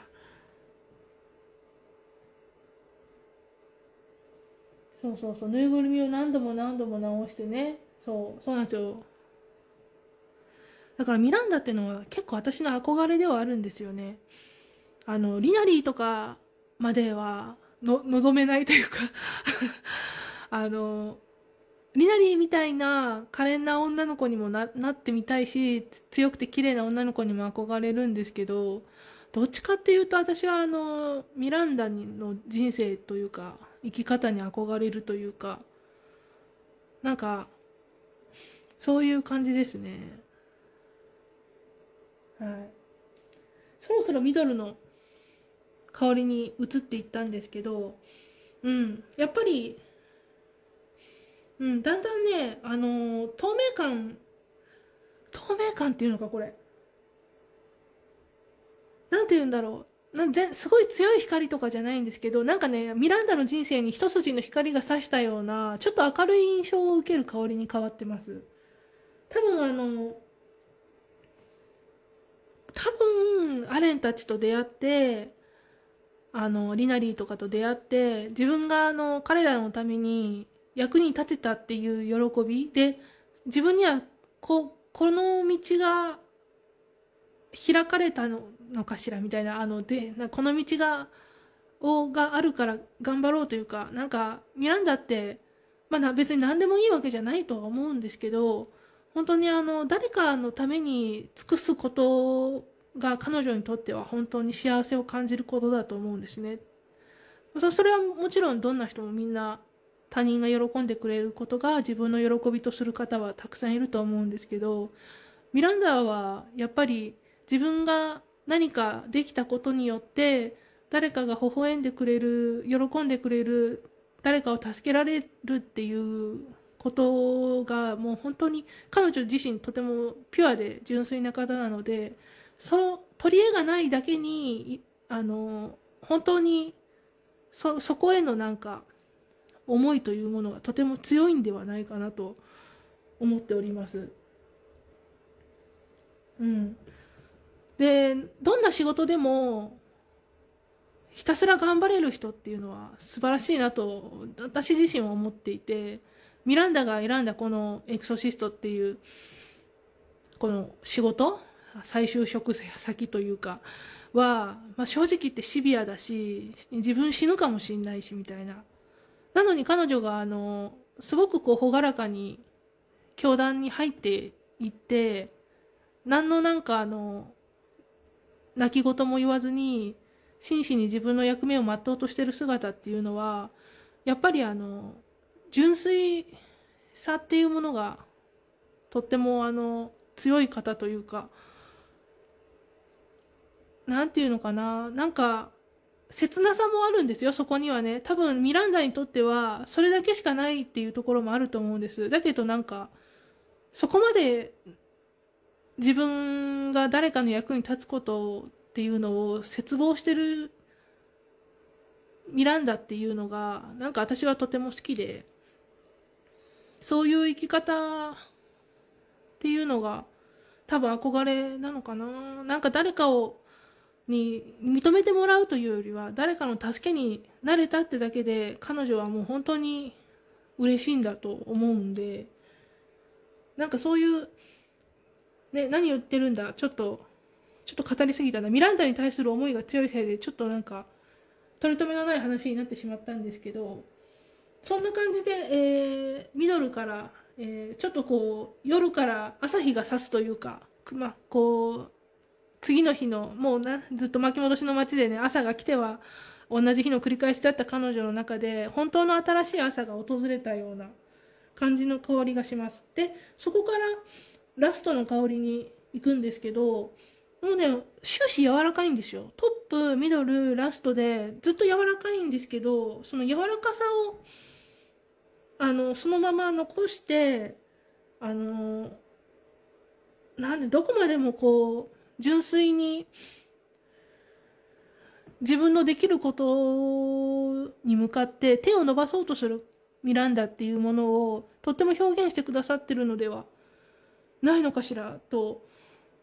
そうそうそうぬいぐるみを何度も何度も直してねそうそうなんですよだからミランダってのは結構私の憧れではあるんですよねあのリナリーとかまではの望めないというか あのリナリーみたいな可憐な女の子にもななってみたいし強くて綺麗な女の子にも憧れるんですけどどっちかっていうと私はあのミランダの人生というか生き方に憧れるというかなんかそういう感じですね。はい、そろそろミドルの香りに移っていったんですけど、うん、やっぱり、うん、だんだんね、あの透明感、透明感っていうのか、これ。なんて言うんだろう。なぜすごい強い光とかじゃないんですけど、なんかね、ミランダの人生に一筋の光が差したような、ちょっと明るい印象を受ける香りに変わってます。多分あの、多分アレンたちと出会ってあのリナリーとかと出会って自分があの彼らのために役に立てたっていう喜びで自分にはここの道が開かれたのかしらみたいなあのでこの道がをがあるから頑張ろうというかなんかミランダって、まあ、別に何でもいいわけじゃないとは思うんですけど本当にあの誰かのために尽くすことが彼女にとっては本当に幸せを感じることだと思うんですね。それはもちろんどんな人もみんな他人が喜んでくれることが自分の喜びとする方はたくさんいると思うんですけどミランダはやっぱり自分が何かできたことによって誰かが微笑んでくれる喜んでくれる誰かを助けられるっていうことがもう本当に彼女自身とてもピュアで純粋な方なのでその取り柄がないだけにあの本当にそそこへのなんか思いというものがとても強いんではないかなと思っております。うん、でどんな仕事でもひたすら頑張れる人っていうのは素晴らしいなと私自身は思っていてミランダが選んだこの「エクソシスト」っていうこの仕事再就職先というかは、まあ、正直言ってシビアだし自分死ぬかもしんないしみたいななのに彼女があのすごくこう朗らかに教団に入っていって何のなんかあの泣き言も言わずに真摯に自分の役目を全うとしてる姿っていうのはやっぱりあの純粋さっていうものがとってもあの強い方というか何て言うのかななんか切なさもあるんですよそこにはね多分ミランダにとってはそれだけしかないっていうところもあると思うんですだけどなんかそこまで自分が誰かの役に立つことっていうのを絶望してるミランダっていうのがなんか私はとても好きでそういう生き方っていうのが多分憧れなのかななんか誰かをに認めてもらうというよりは誰かの助けになれたってだけで彼女はもう本当に嬉しいんだと思うんでなんかそういう、ね、何言ってるんだちょっとちょっと語りすぎたなミランダに対する思いが強いせいでちょっとなんか取り留めのない話になってしまったんですけどそんな感じで、えー、ミドルから、えー、ちょっとこう夜から朝日が差すというか、まあ、こう次の日のもうなずっと巻き戻しの街でね朝が来ては同じ日の繰り返しだった彼女の中で本当の新しい朝が訪れたような感じの香りがしますでそこからラストの香りに行くんですけどもうね終始柔らかいんですよトップミドルラストでずっと柔らかいんですけどその柔らかさをあのそのまま残してあのなんでどこまでもこう純粋に自分のできることに向かって手を伸ばそうとするミランダっていうものをとっても表現してくださってるのではないのかしらと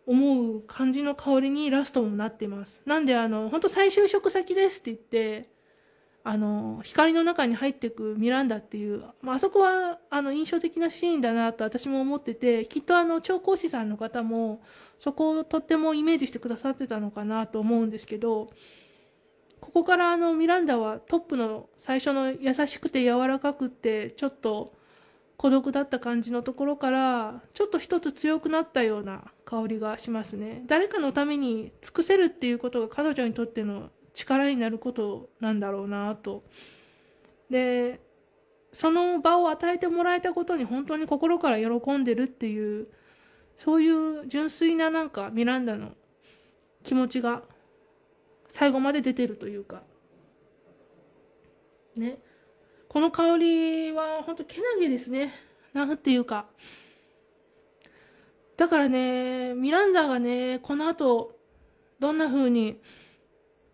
思う感じの香りにラストもなってます。なんであの本当再就職先ですって言ってあの光の中に入っていくミランダっていう、まあそこはあの印象的なシーンだなと私も思っててきっとあの調香師さんの方もそこをとってもイメージしてくださってたのかなと思うんですけどここからあのミランダはトップの最初の優しくて柔らかくってちょっと孤独だった感じのところからちょっと一つ強くなったような香りがしますね誰かのために尽くせるっていうことが彼女にとっての力になることなんだろうなと。でその場を与えてもらえたことに本当に心から喜んでるっていうそういう純粋ななんかミランダの気持ちが最後まで出てるというかねこの香りは本当けなげですねなんていうかだからねミランダがねこの後どんな風に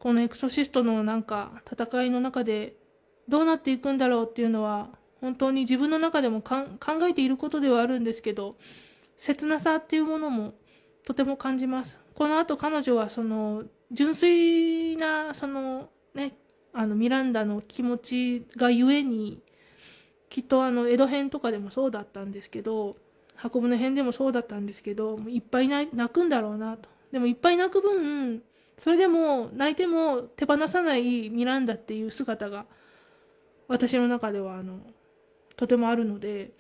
このエクソシストのなんか戦いの中でどうなっていくんだろうっていうのは本当に自分の中でも考えていることではあるんですけど切なさっていうものもとても感じます。この後彼女はその純粋なそのねあのミランダの気持ちがゆえにきっとあの江戸編とかでもそうだったんですけど箱舟編でもそうだったんですけどいっぱい泣くんだろうなと。でもいっぱい泣く分それでも泣いても手放さないミランダっていう姿が私の中ではあのとてもあるので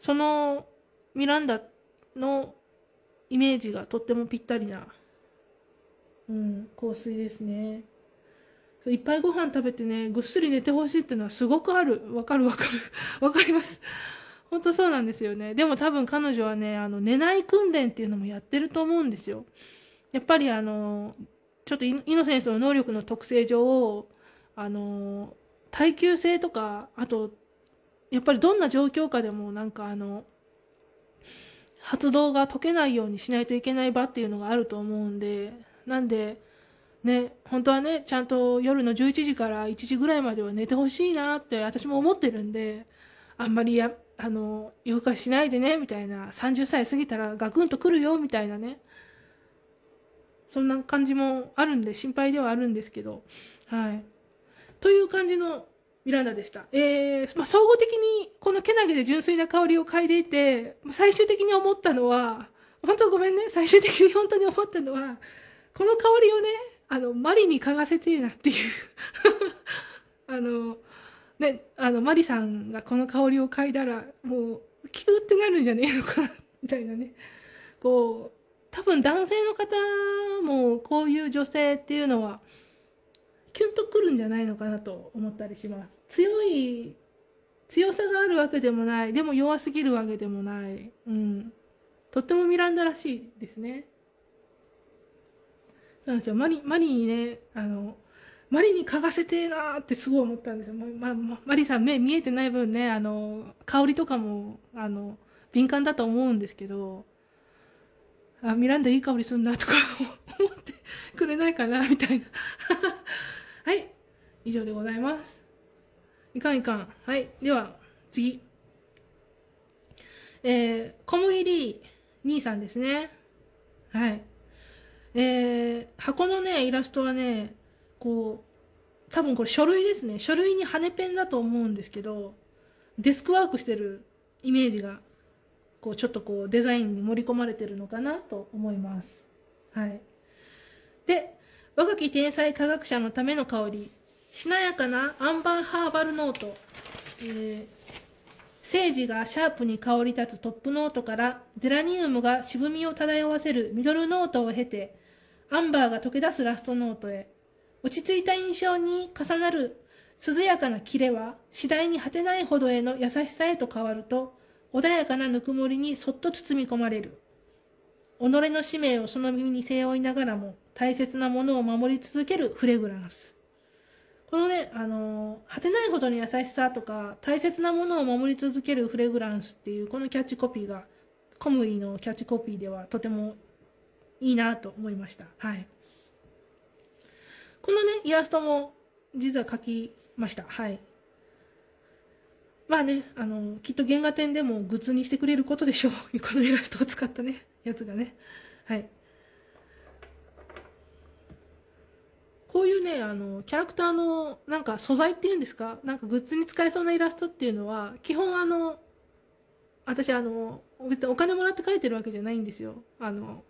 そのミランダのイメージがとってもぴったりな、うん、香水ですねいっぱいご飯食べてねぐっすり寝てほしいっていうのはすごくあるわかるわかる わかります本当そうなんですよねでも多分彼女はねあの寝ない訓練っていうのもやってると思うんですよやっぱりあのちょっとイノセンスの能力の特性上あの耐久性とかあとやっぱりどんな状況下でもなんかあの発動が解けないようにしないといけない場っていうのがあると思うんでなんでね本当はねちゃんと夜の11時から1時ぐらいまでは寝てほしいなって私も思ってるんであんまりやあの夜更かしないでねみたいな30歳過ぎたらガクンとくるよみたいなねそんな感じもあるんで心配ではあるんですけど、はい。という感じのミランダでした。えー、まあ、総合的にこのけなげで純粋な香りを嗅いでいて、最終的に思ったのは、本当ごめんね、最終的に本当に思ったのは、この香りをね、あの、マリに嗅がせてえなっていう あの、ね、あの、マリさんがこの香りを嗅いだら、もう、キューってなるんじゃねえのかみたいなね。こ多分男性の方もこういう女性っていうのはキュンとくるんじゃないのかなと思ったりします強い強さがあるわけでもないでも弱すぎるわけでもない、うん、とってもミランダらしいですねそうなんですよマリマリにねあのマリに嗅がせてえなってすごい思ったんですよ、まま、マリさん目見えてない分ねあの香りとかもあの敏感だと思うんですけどあミランダいい香りすんなとか 思ってくれないかなみたいな はい以上でございますいかんいかんはいでは次えー、コムヒリー兄さんですねはいえー、箱のねイラストはねこう多分これ書類ですね書類に羽ペンだと思うんですけどデスクワークしてるイメージがこうちょっとこうデザインに盛り込まれてるのかなと思います。はい、で若き天才科学者のための香りしなやかなアンバンハーバルノート、えー、セージがシャープに香り立つトップノートからゼラニウムが渋みを漂わせるミドルノートを経てアンバーが溶け出すラストノートへ落ち着いた印象に重なる涼やかなキレは次第に果てないほどへの優しさへと変わると穏やかなぬくもりにそっと包み込まれる。己の使命をその耳に背負いながらも、大切なものを守り続けるフレグランス。このね、あのー、果てないほどの優しさとか、大切なものを守り続けるフレグランスっていう、このキャッチコピーが、コムイのキャッチコピーではとてもいいなと思いました。はい。このね、イラストも実は描きました。はい。まあね、あの、きっと原画展でもグッズにしてくれることでしょう。このイラストを使ったね、やつがね。はい。こういうね、あの、キャラクターの、なんか素材っていうんですか、なんかグッズに使えそうなイラストっていうのは、基本あの、私あの、別にお金もらって描いてるわけじゃないんですよ。あの、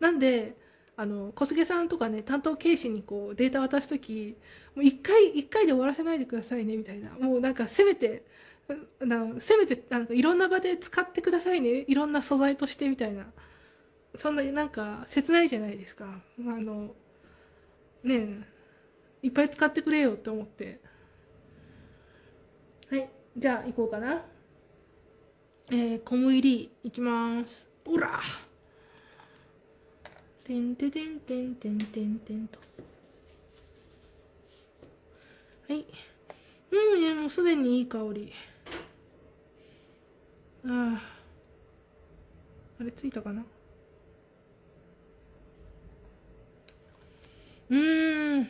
なんで、あの小菅さんとかね担当警視にこうデータ渡す時もう1回1回で終わらせないでくださいねみたいなもうなんかせめて なせめてなんかいろんな場で使ってくださいねいろんな素材としてみたいなそんななんか切ないじゃないですかあのねいっぱい使ってくれよって思ってはいじゃあ行こうかなえー、小麦入りいきますほらてんててんてんてんてんてんとはいうん、ね、もうすでにいい香り。ああれついたかなうんい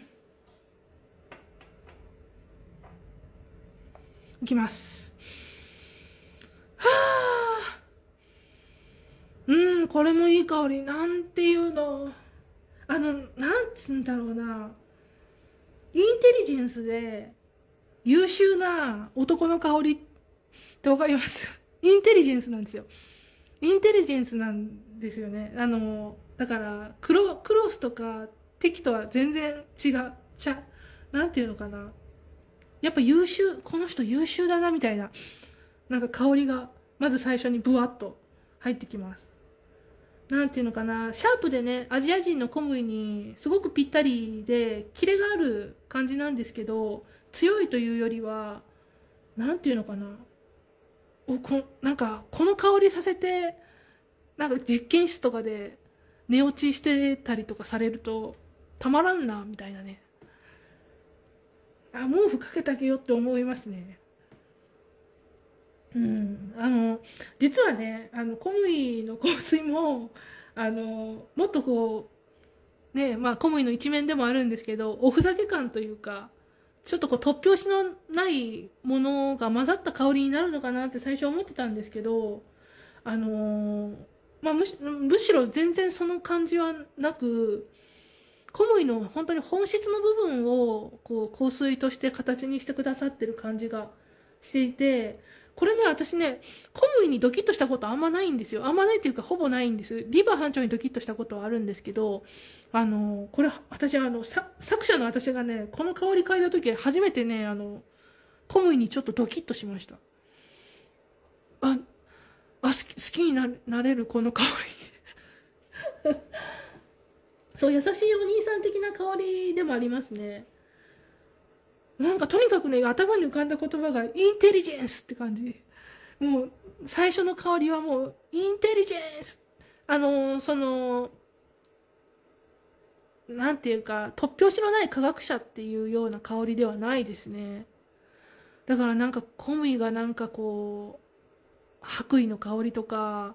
きますはあうんこれもいい香りなんていうのあのなんつうんだろうなインテリジェンスで優秀な男の香りってわかりますインテリジェンスなんですよインテリジェンスなんですよねあのだからクロクロスとか敵とは全然違っちゃ何て言うのかなやっぱ優秀この人優秀だなみたいななんか香りがまず最初にブワッと入ってきます何て言うのかなシャープでねアジア人の小麦にすごくぴったりでキレがある感じなんですけど強いというよりは何て言うのかなおこなんかこの香りさせてなんか実験室とかで寝落ちしてたりとかされるとたまらんなみたいなねあ毛布かけたけよって思いますねうんあの実はねあの小麦の香水もあのもっとこうねまあ小麦の一面でもあるんですけどおふざけ感というかちょっとこう突拍子のないものが混ざった香りになるのかなって最初思ってたんですけどあのー、まあ、むしむしろ全然その感じはなくコムイの本当に本質の部分をこう香水として形にしてくださってる感じがしていてこれね私ねコムイにドキッとしたことあんまないんですよあんまないっていうかほぼないんですリバ班長にドキッとしたことはあるんですけどあのこれ私あの作者の私がねこの香り嗅いだ時初めてねあのコムイにちょっとドキッとしましたああ好き好きにななれるこの香り そう優しいお兄さん的な香りでもありますねなんかとにかくね頭に浮かんだ言葉がインテリジェンスって感じもう最初の香りはもうインテリジェンスあのそのなんていうか突拍子のない科学者っていうような香りではないですねだからなんかコムイがなんかこう白衣の香りとか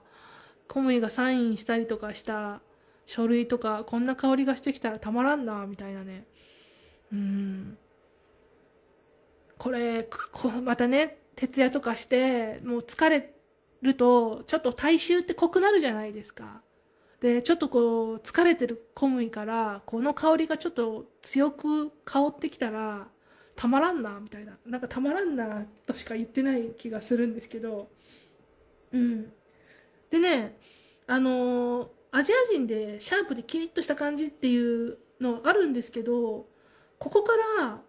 コムイがサインしたりとかした書類とかこんな香りがしてきたらたまらんなみたいなねうんこれまたね徹夜とかしてもう疲れるとちょっと大衆って濃くなるじゃないですか。でちょっとこう疲れてる小麦からこの香りがちょっと強く香ってきたらたまらんなみたいななんかたまらんなとしか言ってない気がするんですけどうんでねあのー、アジア人でシャープでキリッとした感じっていうのあるんですけどここから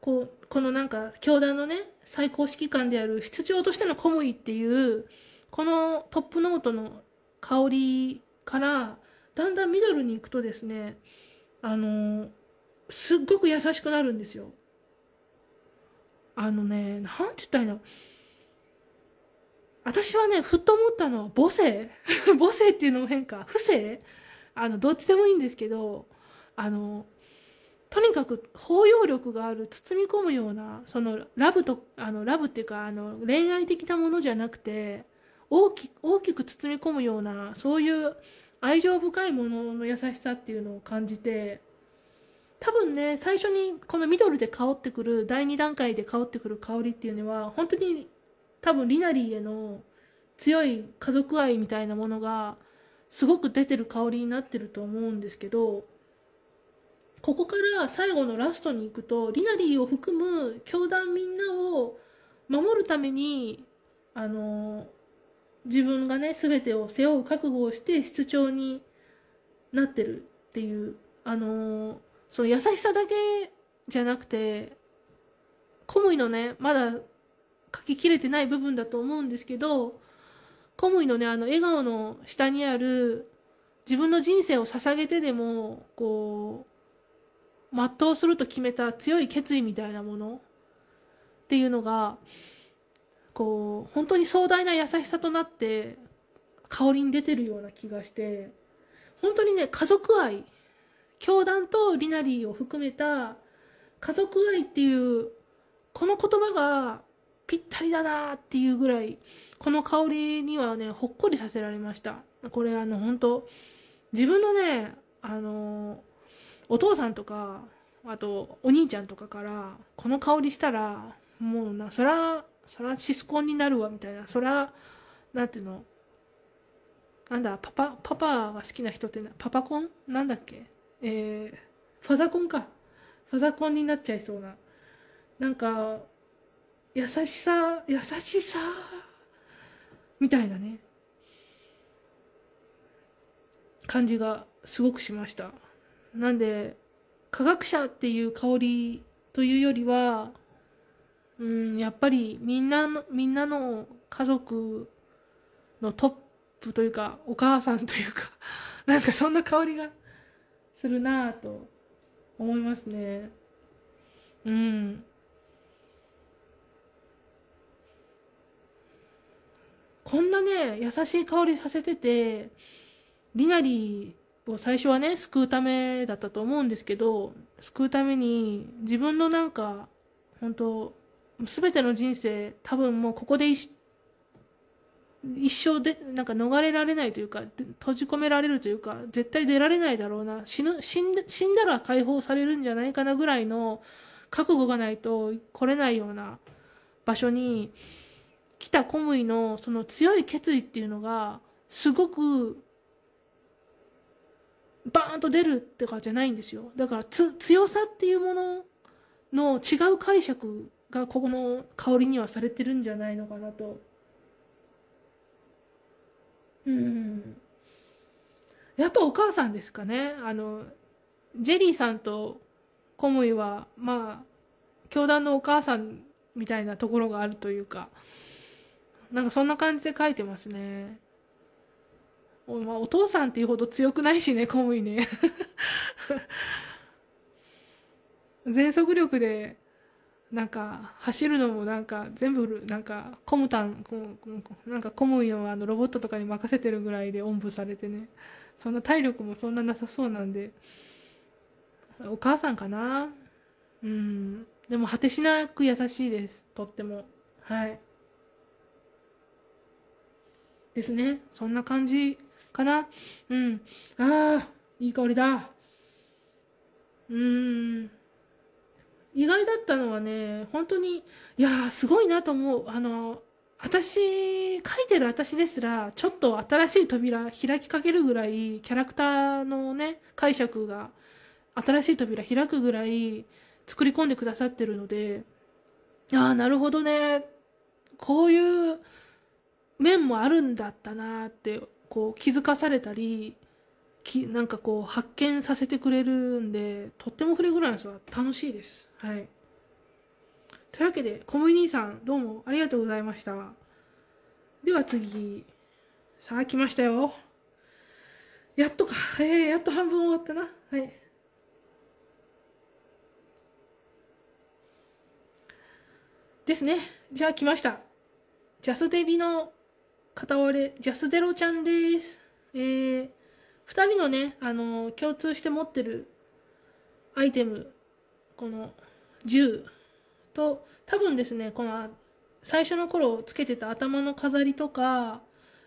こうこのなんか教団のね最高指揮官である出場としての小麦っていうこのトップノートの香りからだんだんミドルに行くとですねあのすっごく優しくなるんですよ。あのねなんて言ったらいいの私はねふっと思ったのは母性 母性っていうのも変か不正あのどっちでもいいんですけどあのとにかく包容力がある包み込むようなそのラブとあのラブっていうかあの恋愛的なものじゃなくて大き大きく包み込むようなそういう愛情深いものの優しさっていうのを感じて多分ね最初にこのミドルで香ってくる第2段階で香ってくる香りっていうのは本当に多分リナリーへの強い家族愛みたいなものがすごく出てる香りになってると思うんですけどここから最後のラストに行くとリナリーを含む教団みんなを守るためにあの自分がね全てを背負う覚悟をして室長になってるっていうあのー、その優しさだけじゃなくてコムイのねまだ書ききれてない部分だと思うんですけどコムイのねあの笑顔の下にある自分の人生を捧げてでもこう全うすると決めた強い決意みたいなものっていうのがこう本当に壮大な優しさとなって香りに出てるような気がして本当にね家族愛教団とリナリーを含めた家族愛っていうこの言葉がぴったりだなっていうぐらいこの香りにはねほっこりさせられましたこれあの本当自分のねあのお父さんとかあとお兄ちゃんとかからこの香りしたらもうなそらそはシスコンになるわみたいなそはなんていうのなんだパパパパが好きな人ってパパコンなんだっけえー、ファザコンかファザコンになっちゃいそうななんか優しさ優しさみたいなね感じがすごくしましたなんで科学者っていう香りというよりはうん、やっぱりみんなの、みんなの家族のトップというか、お母さんというか、なんかそんな香りがするなぁと思いますね。うん。こんなね、優しい香りさせてて、りなりを最初はね、救うためだったと思うんですけど、救うために自分のなんか、本当全ての人生多分もうここで一生でなんか逃れられないというか閉じ込められるというか絶対出られないだろうな死ぬ死ん死んだら解放されるんじゃないかなぐらいの覚悟がないと来れないような場所に来たコムイのその強い決意っていうのがすごくバーンと出るってかじゃないんですよだから強さっていうものの違う解釈がここの香りにはされてるんじゃないのかなと。うん、やっぱお母さんですかねあのジェリーさんとコムイはまあ教団のお母さんみたいなところがあるというかなんかそんな感じで書いてますねお,、まあ、お父さんっていうほど強くないしねコムイね 全速力でなんか走るのもなんか全部なんかコムタンなんかコムイのあのロボットとかに任せてるぐらいでおんぶされてねそんな体力もそんななさそうなんでお母さんかなうんでも果てしなく優しいですとってもはいですねそんな感じかなうんああいい香りだうん意外だったのはね本当にいやすごいなと思うあの私書いてる私ですらちょっと新しい扉開きかけるぐらいキャラクターのね解釈が新しい扉開くぐらい作り込んでくださってるのでああなるほどねこういう面もあるんだったなってこう気づかされたりきなんかこう発見させてくれるんでとってもフレグランスは楽しいです。はい、というわけで小麦兄さんどうもありがとうございました。では次さあ来ましたよ。やっとか、えー、やっと半分終わったな。はい。ですね。じゃあ来ました。ジャスデビの片割れ、ジャスデロちゃんです。えー2人のね、あのー、共通して持ってるアイテム、この銃と、多分ですね、この最初の頃つけてた頭の飾りとか、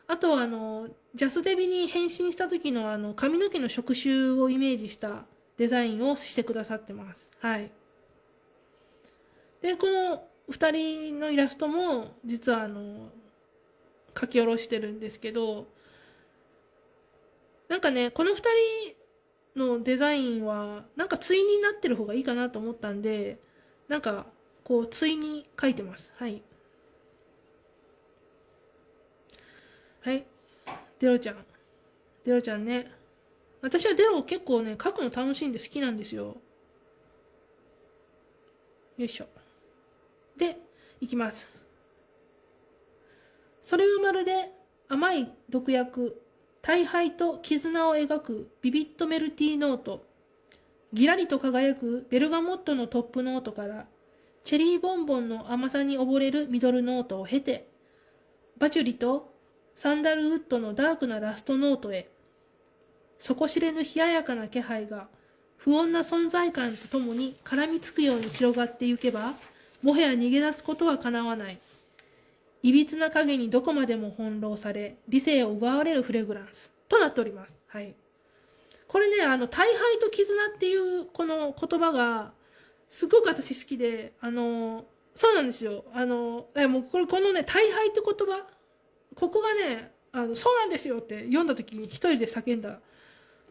あとはあの、ジャスデビに変身した時のあの、髪の毛の触手をイメージしたデザインをしてくださってます。はい。で、この2人のイラストも、実はあの、書き下ろしてるんですけど、なんかねこの2人のデザインはなんか対になってる方がいいかなと思ったんでなんかこう対に書いてますはいはいデロちゃんデロちゃんね私はデロ結構ね書くの楽しいんで好きなんですよよいしょでいきますそれはまるで甘い毒薬大敗と絆を描くビビットメルティーノートぎらりと輝くベルガモットのトップノートからチェリーボンボンの甘さに溺れるミドルノートを経てバチュリとサンダルウッドのダークなラストノートへ底知れぬ冷ややかな気配が不穏な存在感とともに絡みつくように広がってゆけばもはや逃げ出すことはかなわないいびつな影にどこまでも翻弄され、理性を奪われるフレグランスとなっております。はい。これね、あの、大敗と絆っていうこの言葉が、すごく私好きで、あの、そうなんですよ。あの、もうこれ、このね、大敗って言葉、ここがね、あの、そうなんですよって読んだ時に一人で叫んだ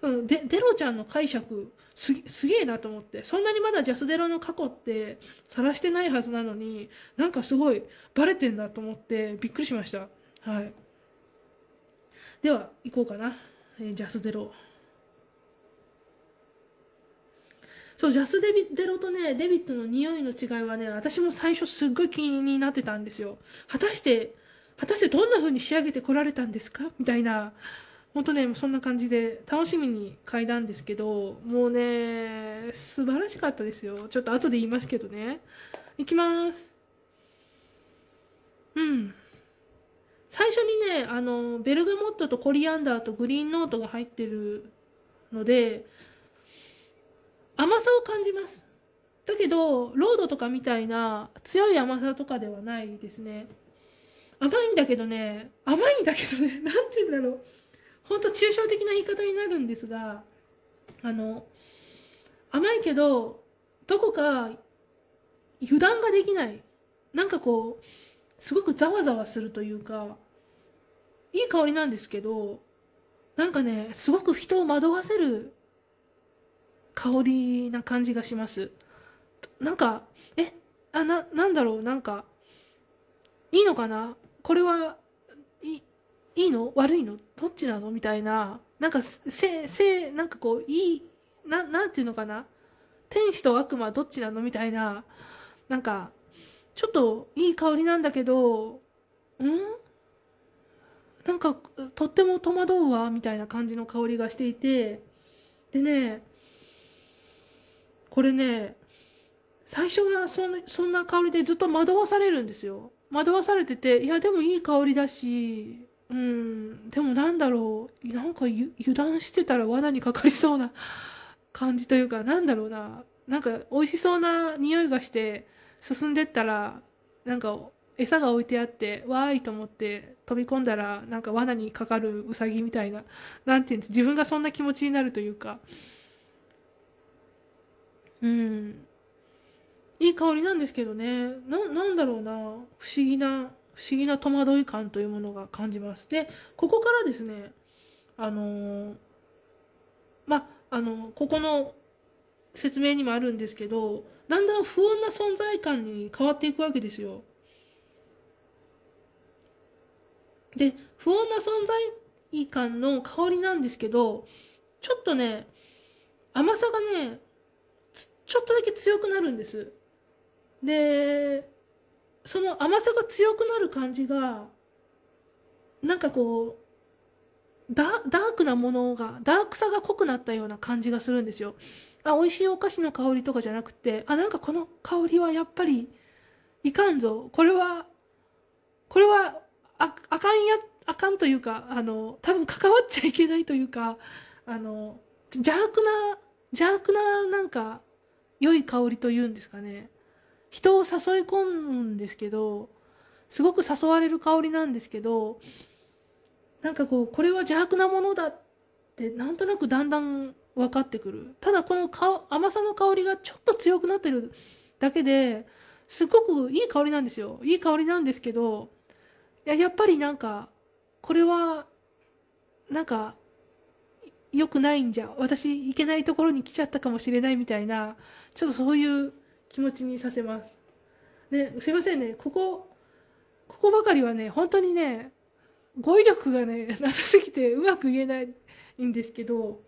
うん、でデロちゃんの解釈すすげえなと思ってそんなにまだジャスデロの過去って晒してないはずなのになんかすごいバレてんだと思ってびっくりしましたはいでは行こうかな、えー、ジャスデロそうジャスデビデロとねデビットの匂いの違いはね私も最初すっごい気になってたんですよ果たして果たしてどんな風に仕上げてこられたんですかみたいな本当ねそんな感じで楽しみに嗅いだんですけどもうね素晴らしかったですよちょっと後で言いますけどねいきますうん最初にねあのベルガモットとコリアンダーとグリーンノートが入ってるので甘さを感じますだけどロードとかみたいな強い甘さとかではないですね甘いんだけどね甘いんだけどね何て言うんだろう本当抽象的な言い方になるんですがあの甘いけどどこか油断ができないなんかこうすごくざわざわするというかいい香りなんですけどなんかねすごく人を惑わせる香りな感じがしますなんかえあななんだろうなんかいいのかなこれはいいいの悪いのどっちなのみたいな、なんか、せ、せ、なんかこう、いい、な、なんていうのかな天使と悪魔どっちなのみたいな、なんか、ちょっといい香りなんだけど、んなんか、とっても戸惑うわ、みたいな感じの香りがしていて、でね、これね、最初はそんそんな香りでずっと惑わされるんですよ。惑わされてて、いや、でもいい香りだし、うんでもなんだろうなんか油断してたら罠にかかりそうな感じというかなんだろうななんか美味しそうな匂いがして進んでったらなんか餌が置いてあってわーいと思って飛び込んだらなんか罠にかかるウサギみたいななんていうんです自分がそんな気持ちになるというかうんいい香りなんですけどねななんだろうな不思議な不思議な戸惑い感というものが感じます。でここからですねあのまあのここの説明にもあるんですけどだんだん不穏な存在感に変わっていくわけですよ。で不穏な存在感の香りなんですけどちょっとね甘さがねちょっとだけ強くなるんです。でその甘さが強くなる感じがなんかこうダークなものがダークさが濃くなったような感じがするんですよあ美味しいお菓子の香りとかじゃなくてあなんかこの香りはやっぱりいかんぞこれはこれはああかんやあかんというかあの多分関わっちゃいけないというかあの邪悪な邪悪ななんか良い香りというんですかね人を誘い込むんですけどすごく誘われる香りなんですけどなんかこうこれは邪悪なものだってなんとなくだんだん分かってくるただこの甘さの香りがちょっと強くなってるだけですごくいい香りなんですよいい香りなんですけどいややっぱりなんかこれはなんか良くないんじゃ私行けないところに来ちゃったかもしれないみたいなちょっとそういう気持ちにさせます。ね、すいませんね、ここ、ここばかりはね、本当にね、語彙力がね、なさすぎてうまく言えないんですけど、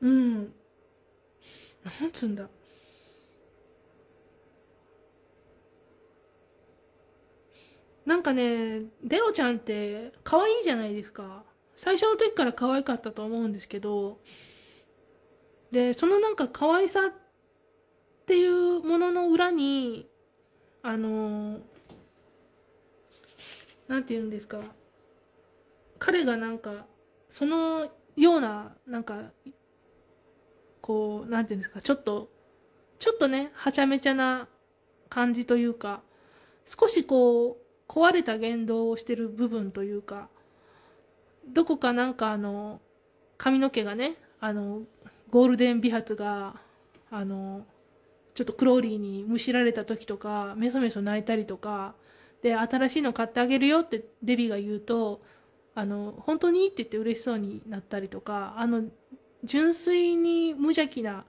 うん。なんつうんだ。なんかね、デロちゃんって可愛いじゃないですか。最初の時から可愛かったと思うんですけど、で、そのなんか可愛さって、っていうものの裏にあの何て言うんですか彼がなんかそのようななんかこう何て言うんですかちょっとちょっとねはちゃめちゃな感じというか少しこう壊れた言動をしてる部分というかどこかなんかあの髪の毛がねあのゴールデン美髪があのちょっとクローリーにむしられた時とかメソメソ泣いたりとかで新しいの買ってあげるよってデビが言うとあの本当にって言って嬉しそうになったりとかあの純粋に無邪気な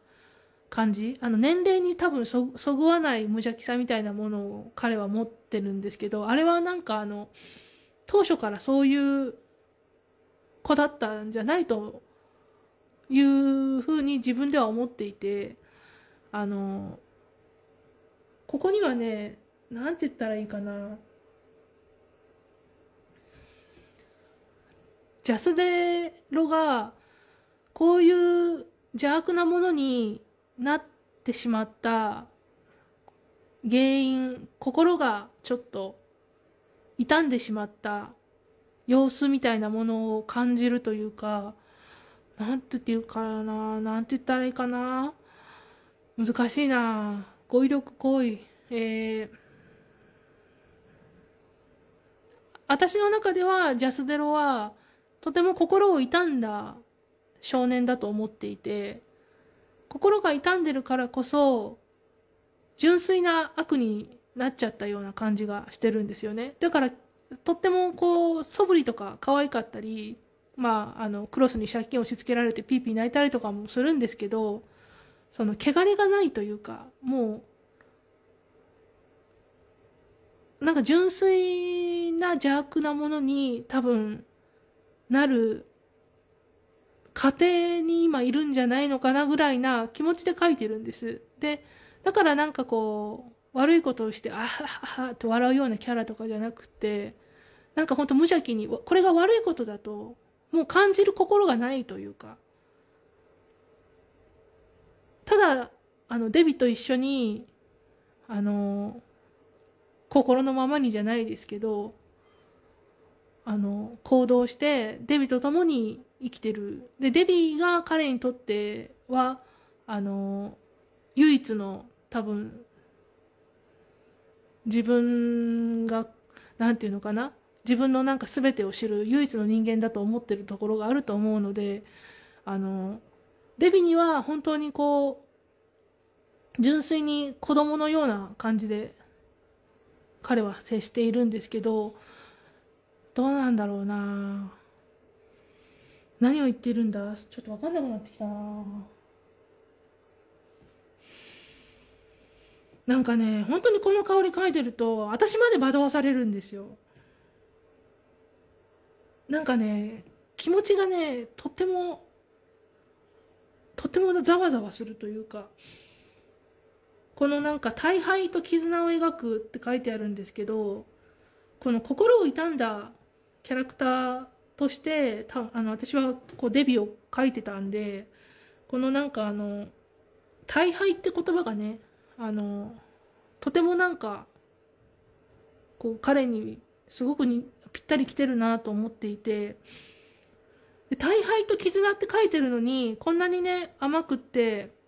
感じあの年齢に多分そそぐわない無邪気さみたいなものを彼は持ってるんですけどあれはなんかあの当初からそういう子だったんじゃないというふうに自分では思っていて。あのここにはね何て言ったらいいかなジャスデロがこういう邪悪なものになってしまった原因心がちょっと傷んでしまった様子みたいなものを感じるというかなんて言うかな何て言ったらいいかな難しいな語彙力濃い。えー、私の中ではジャスデロはとても心を痛んだ少年だと思っていて心が痛んでるからこそ純粋な悪になっちゃったような感じがしてるんですよねだからとってもこう素振りとか可愛かったりまああのクロスに借金を押し付けられてピーピー泣いたりとかもするんですけどその汚れがないというかもうなんか純粋な邪悪なものに多分なる過程に今いるんじゃないのかなぐらいな気持ちで書いてるんです。でだからなんかこう悪いことをしてあははと笑うようなキャラとかじゃなくてなんかほんと無邪気にこれが悪いことだともう感じる心がないというかだあのデビと一緒にあの心のままにじゃないですけどあの行動してデビと共に生きてるでデビが彼にとってはあの唯一の多分自分が何て言うのかな自分のなんか全てを知る唯一の人間だと思ってるところがあると思うのであのデビには本当にこう純粋に子供のような感じで彼は接しているんですけどどうなんだろうな何を言ってるんだちょっと分かんなくなってきたななんかね本当にこの香り嗅いでると私まで惑わされるんですよなんかね気持ちがねとってもとってもざわざわするというかこのなんか「大敗と絆を描く」って書いてあるんですけどこの心を痛んだキャラクターとしてたあの私はこうデビューを書いてたんでこのなんかあの「大敗」って言葉がねあのとてもなんかこう彼にすごくにぴったりきてるなと思っていて「大敗と絆」って書いてるのにこんなにね甘くって。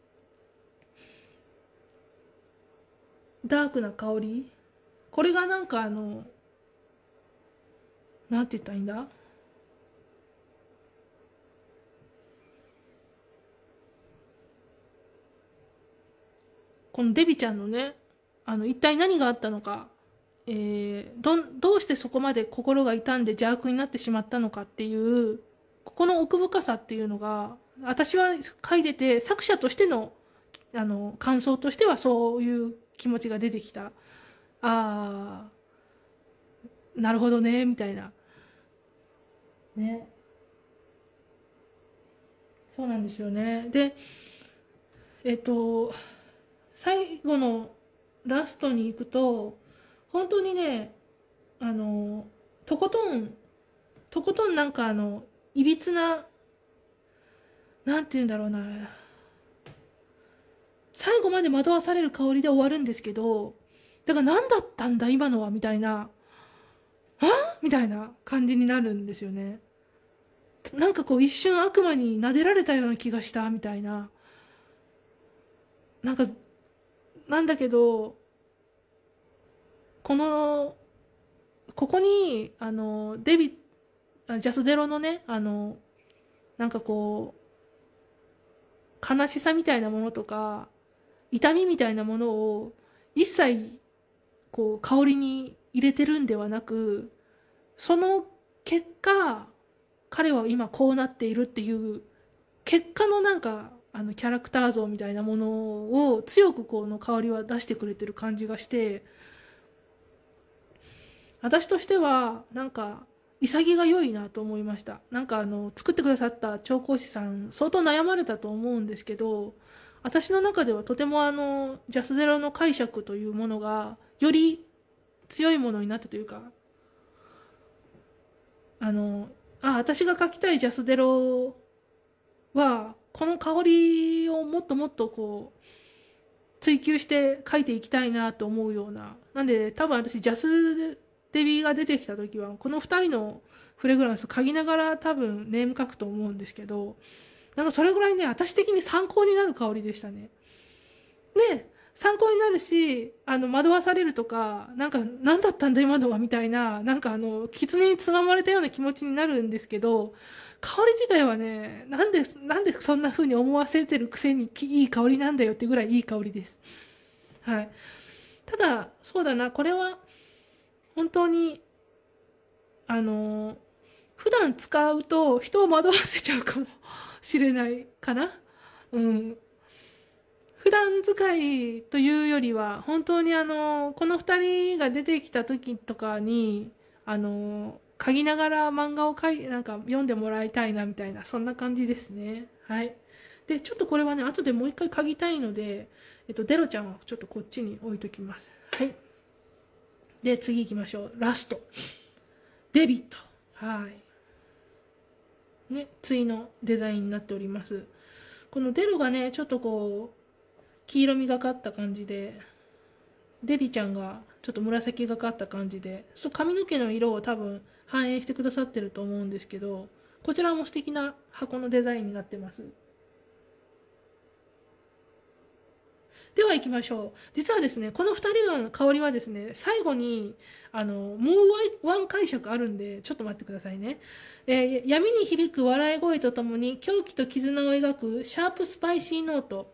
ダークな香りこれがなんかあのなんて言ったらいいんだこのデビちゃんのねあの一体何があったのか、えー、どどうしてそこまで心が痛んで邪悪になってしまったのかっていうここの奥深さっていうのが私は書いてて作者としてのあの感想としてはそういう気持ちが出てきたあーなるほどねみたいなねそうなんですよねでえっと最後のラストに行くと本当にねあのとことんとことんなんかあのいびつな何て言うんだろうな最後まで惑わされる香りで終わるんですけどだから何だったんだ今のはみたいなあみたいな感じになるんですよね。なんかこう一瞬悪魔に撫でられたような気がしたみたいななんかなんだけどこのここにあのデビジャスデロのねあのなんかこう悲しさみたいなものとか痛みみたいなものを一切こう香りに入れてるんではなくその結果彼は今こうなっているっていう結果のなんかあのキャラクター像みたいなものを強くこの香りは出してくれてる感じがして私としてはなんか潔が良いなと思いましたなんかあの作ってくださった調香師さん相当悩まれたと思うんですけど私の中ではとてもあのジャスゼロの解釈というものがより強いものになったというかあのあ私が書きたいジャスデロはこの香りをもっともっとこう追求して書いていきたいなと思うようななんで多分私ジャスデビーが出てきた時はこの2人のフレグランス嗅ぎながら多分ネーム書くと思うんですけどなんかそれぐらいね、私的に参考になる香りでしたね。で、参考になるし、あの、惑わされるとか、なんか、何だったんだ今のはみたいな、なんかあの、狐につままれたような気持ちになるんですけど、香り自体はね、なんで、なんでそんな風に思わせてるくせにいい香りなんだよってぐらいいい香りです。はい。ただ、そうだな、これは、本当に、あの、普段使うと人を惑わせちゃうかも。しれないかな。うん。普段使いというよりは、本当にあの、この2人が出てきた時とかに、あの、嗅ぎながら漫画を書いなんか読んでもらいたいなみたいな、そんな感じですね。はい。で、ちょっとこれはね、後でもう一回嗅ぎたいので、えっと、デロちゃんはちょっとこっちに置いときます。はい。で、次行きましょう。ラスト。デビット。はい。ね、対のデザインになっております。このデロがね、ちょっとこう、黄色みがかった感じで、デリちゃんがちょっと紫がかった感じで、そう髪の毛の色を多分反映してくださってると思うんですけど、こちらも素敵な箱のデザインになってます。では行きましょう。実はですね、この2人の香りはですね、最後に、あの、もうワン解釈あるんで、ちょっと待ってくださいね。えー、闇に響く笑い声とともに、狂気と絆を描くシャープスパイシーノート。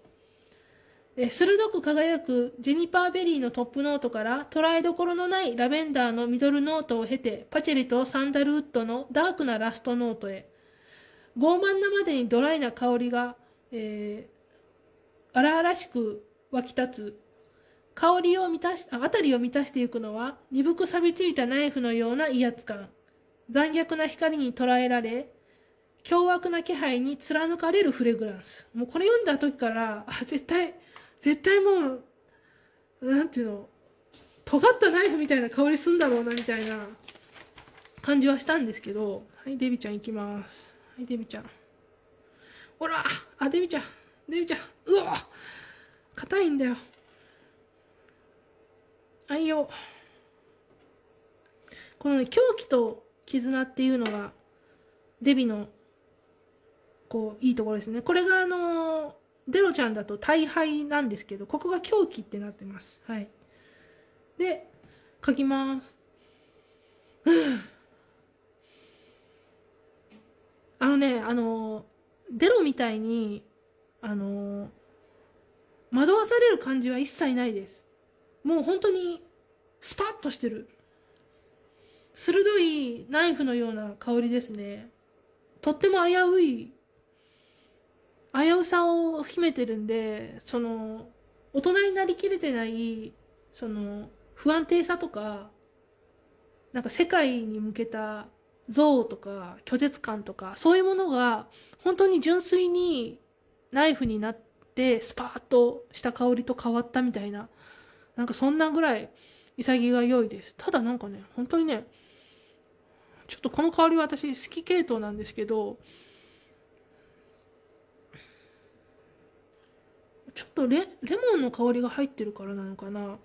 えー、鋭く輝くジェニパーベリーのトップノートから捉えどころのないラベンダーのミドルノートを経てパチェリとサンダルウッドのダークなラストノートへ傲慢なまでにドライな香りが、えー、荒々しく湧き立つ香りを満たしあ辺りを満たしていくのは鈍く錆びついたナイフのような威圧感残虐な光に捉えられ凶悪な気配に貫かれるフレグランスもうこれ読んだ時からあ絶対絶対もうなんていうの尖ったナイフみたいな香りすんだろうなみたいな感じはしたんですけどはいデビちゃんいきますはいデビちゃんほらあデビちゃんデビちゃんうわ硬いんだよ愛用このね狂気と絆っていうのがデビのこういいところですねこれがあのデロちゃんだと大敗なんですけどここが狂気ってなってますはいで書きます あのねあのデロみたいにあの惑わされる感じは一切ないですもう本当にスパッとしてる鋭いナイフのような香りですねとっても危うい危うさを秘めてるんでその大人になりきれてないその不安定さとかなんか世界に向けた憎悪とか拒絶感とかそういうものが本当に純粋にナイフになってってスパーッとした香りと変わったみたいななんかそんなぐらい潔いいですただなんかね本当にねちょっとこの香りは私好き系統なんですけどちょっとレレモンの香りが入ってるからなのかな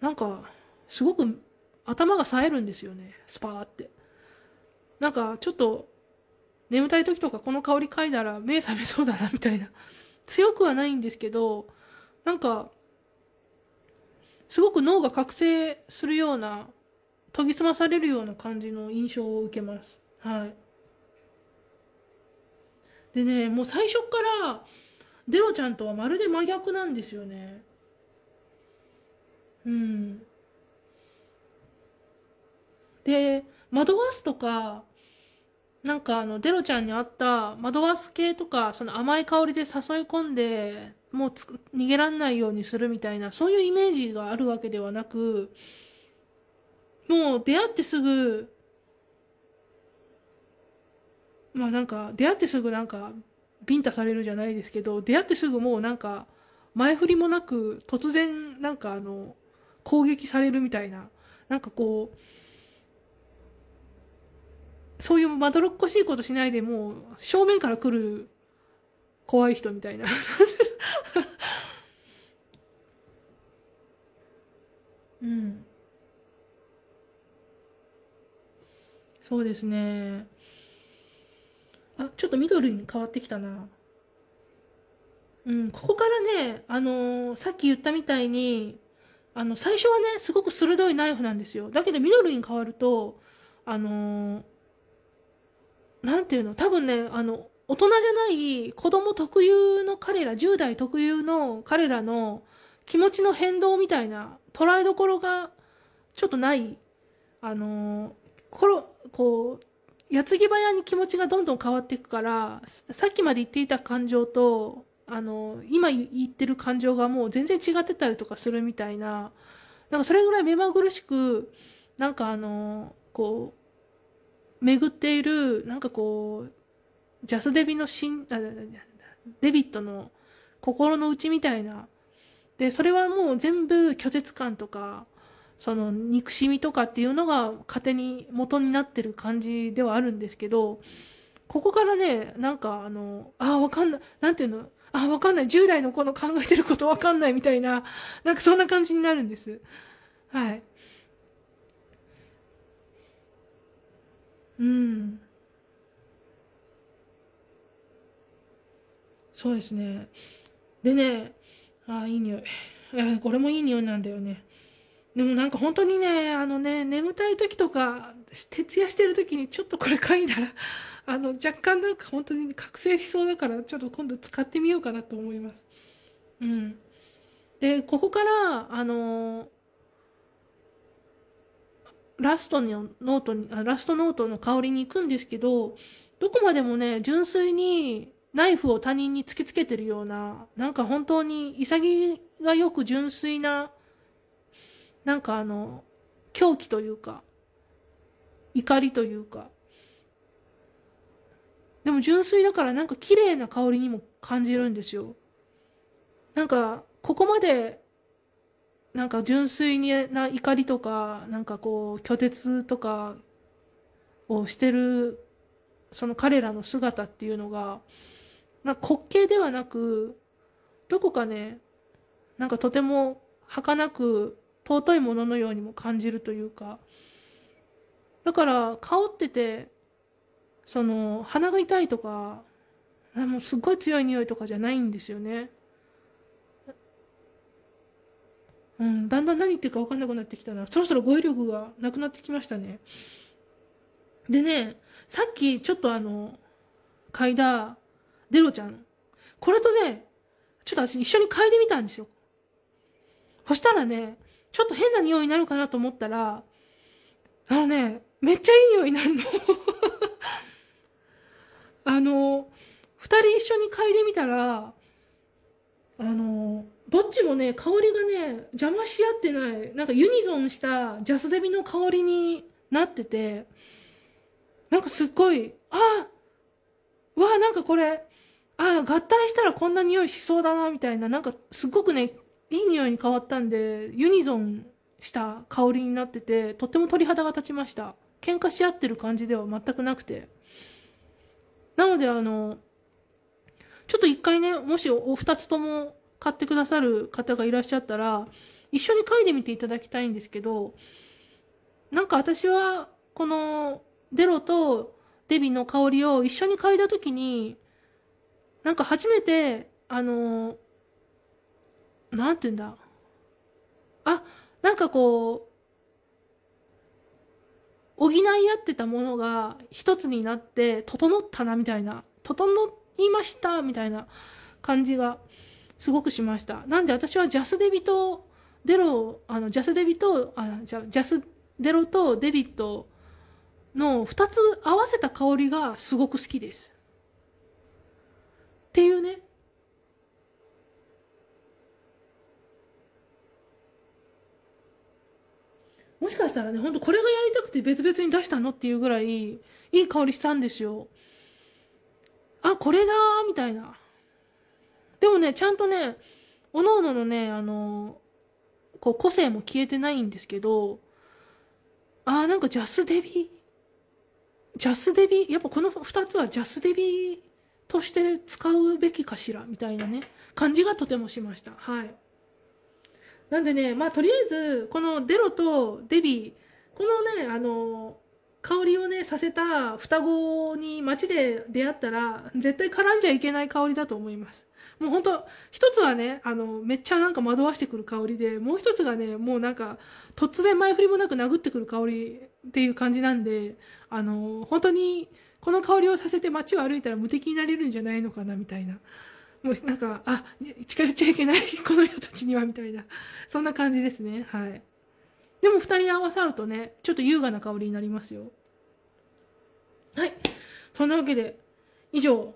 なんかすごく頭が冴えるんですよねスパーってなんかちょっと眠たい時とかこの香り嗅いだら目覚めそうだなみたいな強くはないんですけどなんかすごく脳が覚醒するような研ぎ澄まされるような感じの印象を受けます。はい、でねもう最初からデロちゃんとはまるで真逆なんですよね。うん。で惑わすとかなんかあのデロちゃんにあった窓ガス系とかその甘い香りで誘い込んでもう逃げらんないようにするみたいなそういうイメージがあるわけではなくもう出会ってすぐまあなんか出会ってすぐなんかビンタされるじゃないですけど出会ってすぐもうなんか前振りもなく突然なんかあの攻撃されるみたいななんかこうそういうまどろっこしいことしないでもう正面から来る怖い人みたいな うんそうですねあちょっと緑に変わってきたなうんここからねあのー、さっき言ったみたいにあの最初はねすごく鋭いナイフなんですよだけど緑に変わるとあのー何て言うの多分ねあの大人じゃない子供特有の彼ら10代特有の彼らの気持ちの変動みたいな捉えどころがちょっとないあのころこう矢継ぎ早に気持ちがどんどん変わっていくからさっきまで言っていた感情とあの今言ってる感情がもう全然違ってたりとかするみたいななんかそれぐらい目まぐるしくなんかあのこう巡っている、なんかこう、ジャスデビの新、あデビットの心の内みたいな。で、それはもう全部拒絶感とか、その憎しみとかっていうのが糧に、元になってる感じではあるんですけど、ここからね、なんかあの、あわかんない、何て言うの、ああ、わかんない、10代の子の考えてることわかんないみたいな、なんかそんな感じになるんです。はい。うん。そうですね。でね、ああ、いい匂い。いや、これもいい匂いなんだよね。でもなんか本当にね、あのね、眠たい時とか、徹夜してる時にちょっとこれ嗅いだら、あの、若干なんか本当に覚醒しそうだから、ちょっと今度使ってみようかなと思います。うん。で、ここから、あのラストのノートにあラストノートの香りに行くんですけどどこまでもね純粋にナイフを他人に突きつけてるようななんか本当に潔がよく純粋ななんかあの狂気というか怒りというかでも純粋だからなんか綺麗な香りにも感じるんですよなんかここまでなんか純粋な怒りとかなんかこう拒絶とかをしてるその彼らの姿っていうのがな滑稽ではなくどこかねなんかとても儚く尊いもののようにも感じるというかだから香っててその鼻が痛いとかもうすっごい強い匂いとかじゃないんですよね。うん、だんだん何言ってるか分かんなくなってきたな。そろそろ語彙力がなくなってきましたね。でね、さっきちょっとあの、嗅いだデロちゃん。これとね、ちょっと私一緒に嗅いでみたんですよ。そしたらね、ちょっと変な匂いになるかなと思ったら、あのね、めっちゃいい匂いになるの。あの、二人一緒に嗅いでみたら、あの、どっちもね香りがね邪魔し合ってないなんかユニゾンしたジャスデビの香りになっててなんかすっごいあわあなんかこれあ合体したらこんな匂いしそうだなみたいななんかすっごくねいい匂いに変わったんでユニゾンした香りになっててとっても鳥肌が立ちました喧嘩し合ってる感じでは全くなくてなのであのちょっと一回ねもしお二つとも買ってくださる方がいらっしゃったら一緒に書いてみていただきたいんですけどなんか私はこのデロとデビの香りを一緒に嗅いだ時になんか初めてあの何て言うんだあなんかこう補い合ってたものが一つになって整ったなみたいな整いましたみたいな感じがすごくしました。なんで私はジャスデビとデロ、あのジャスデビと、あじゃジャスデロとデビットの2つ合わせた香りがすごく好きです。っていうね。もしかしたらね、ほんとこれがやりたくて別々に出したのっていうぐらいいい香りしたんですよ。あ、これだみたいな。でもね、ちゃんとね、おのおののね、あの、こう個性も消えてないんですけど、あーなんかジャスデビ、ジャスデビ、やっぱこの2つはジャスデビとして使うべきかしらみたいなね、感じがとてもしました。はい。なんでね、まあとりあえず、このデロとデビ、このね、あの、香りをねさせた双子に街で出会ったら絶対絡んじゃいけない香りだと思いますもうほんと一つはねあのめっちゃなんか惑わしてくる香りでもう一つがねもうなんか突然前振りもなく殴ってくる香りっていう感じなんであの本当にこの香りをさせて街を歩いたら無敵になれるんじゃないのかなみたいなもうなんかあ近寄っちゃいけないこの人たちにはみたいなそんな感じですねはい。でも2人合わさるとねちょっと優雅な香りになりますよはいそんなわけで以上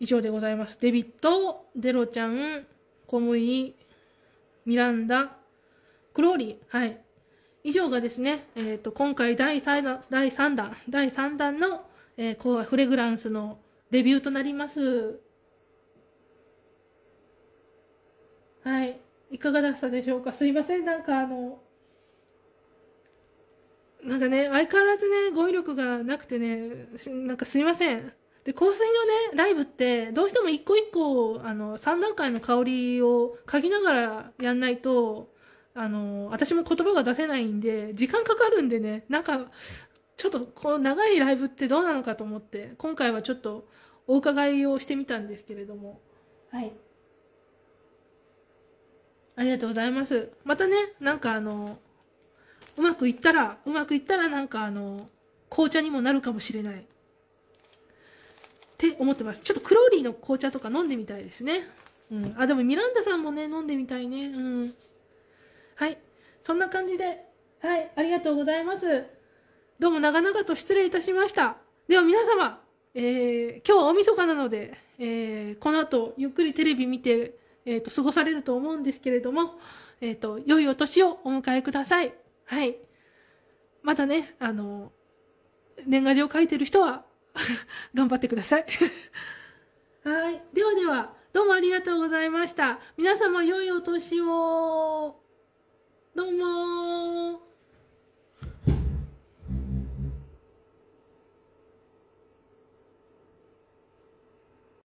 以上でございますデビットデロちゃん小麦ミランダクローリーはい以上がですね、えーと、今回第3弾第3弾第3弾の、えー、こうフレグランスのデビューとなりますはいいかがだったでしょうかすいませんなんかあのなんかね、相変わらずね、語彙力がなくてね、なんかすみません。で、香水のね、ライブって、どうしても一個一個、あの、3段階の香りを嗅ぎながらやんないと、あの、私も言葉が出せないんで、時間かかるんでね、なんか、ちょっとこの長いライブってどうなのかと思って今回はちょっとお伺いをしてみたんですけれどもはいありがとうございますまたねなんかあのうまくいったらうまくいったらなんかあの紅茶にもなるかもしれないって思ってますちょっとクローリーの紅茶とか飲んでみたいですね、うん、あでもミランダさんもね飲んでみたいねうんはいそんな感じではいありがとうございますどうも長々と失礼いたしましたでは皆様、えー、今日は大晦日なので、えー、この後ゆっくりテレビ見て、えーと、過ごされると思うんですけれども、えーと良いお年をお迎えください。はい。またね、あの、年賀状書いてる人は 頑張ってください はい。ではでは、どうもありがとうございました。皆様、良いお年を。どうも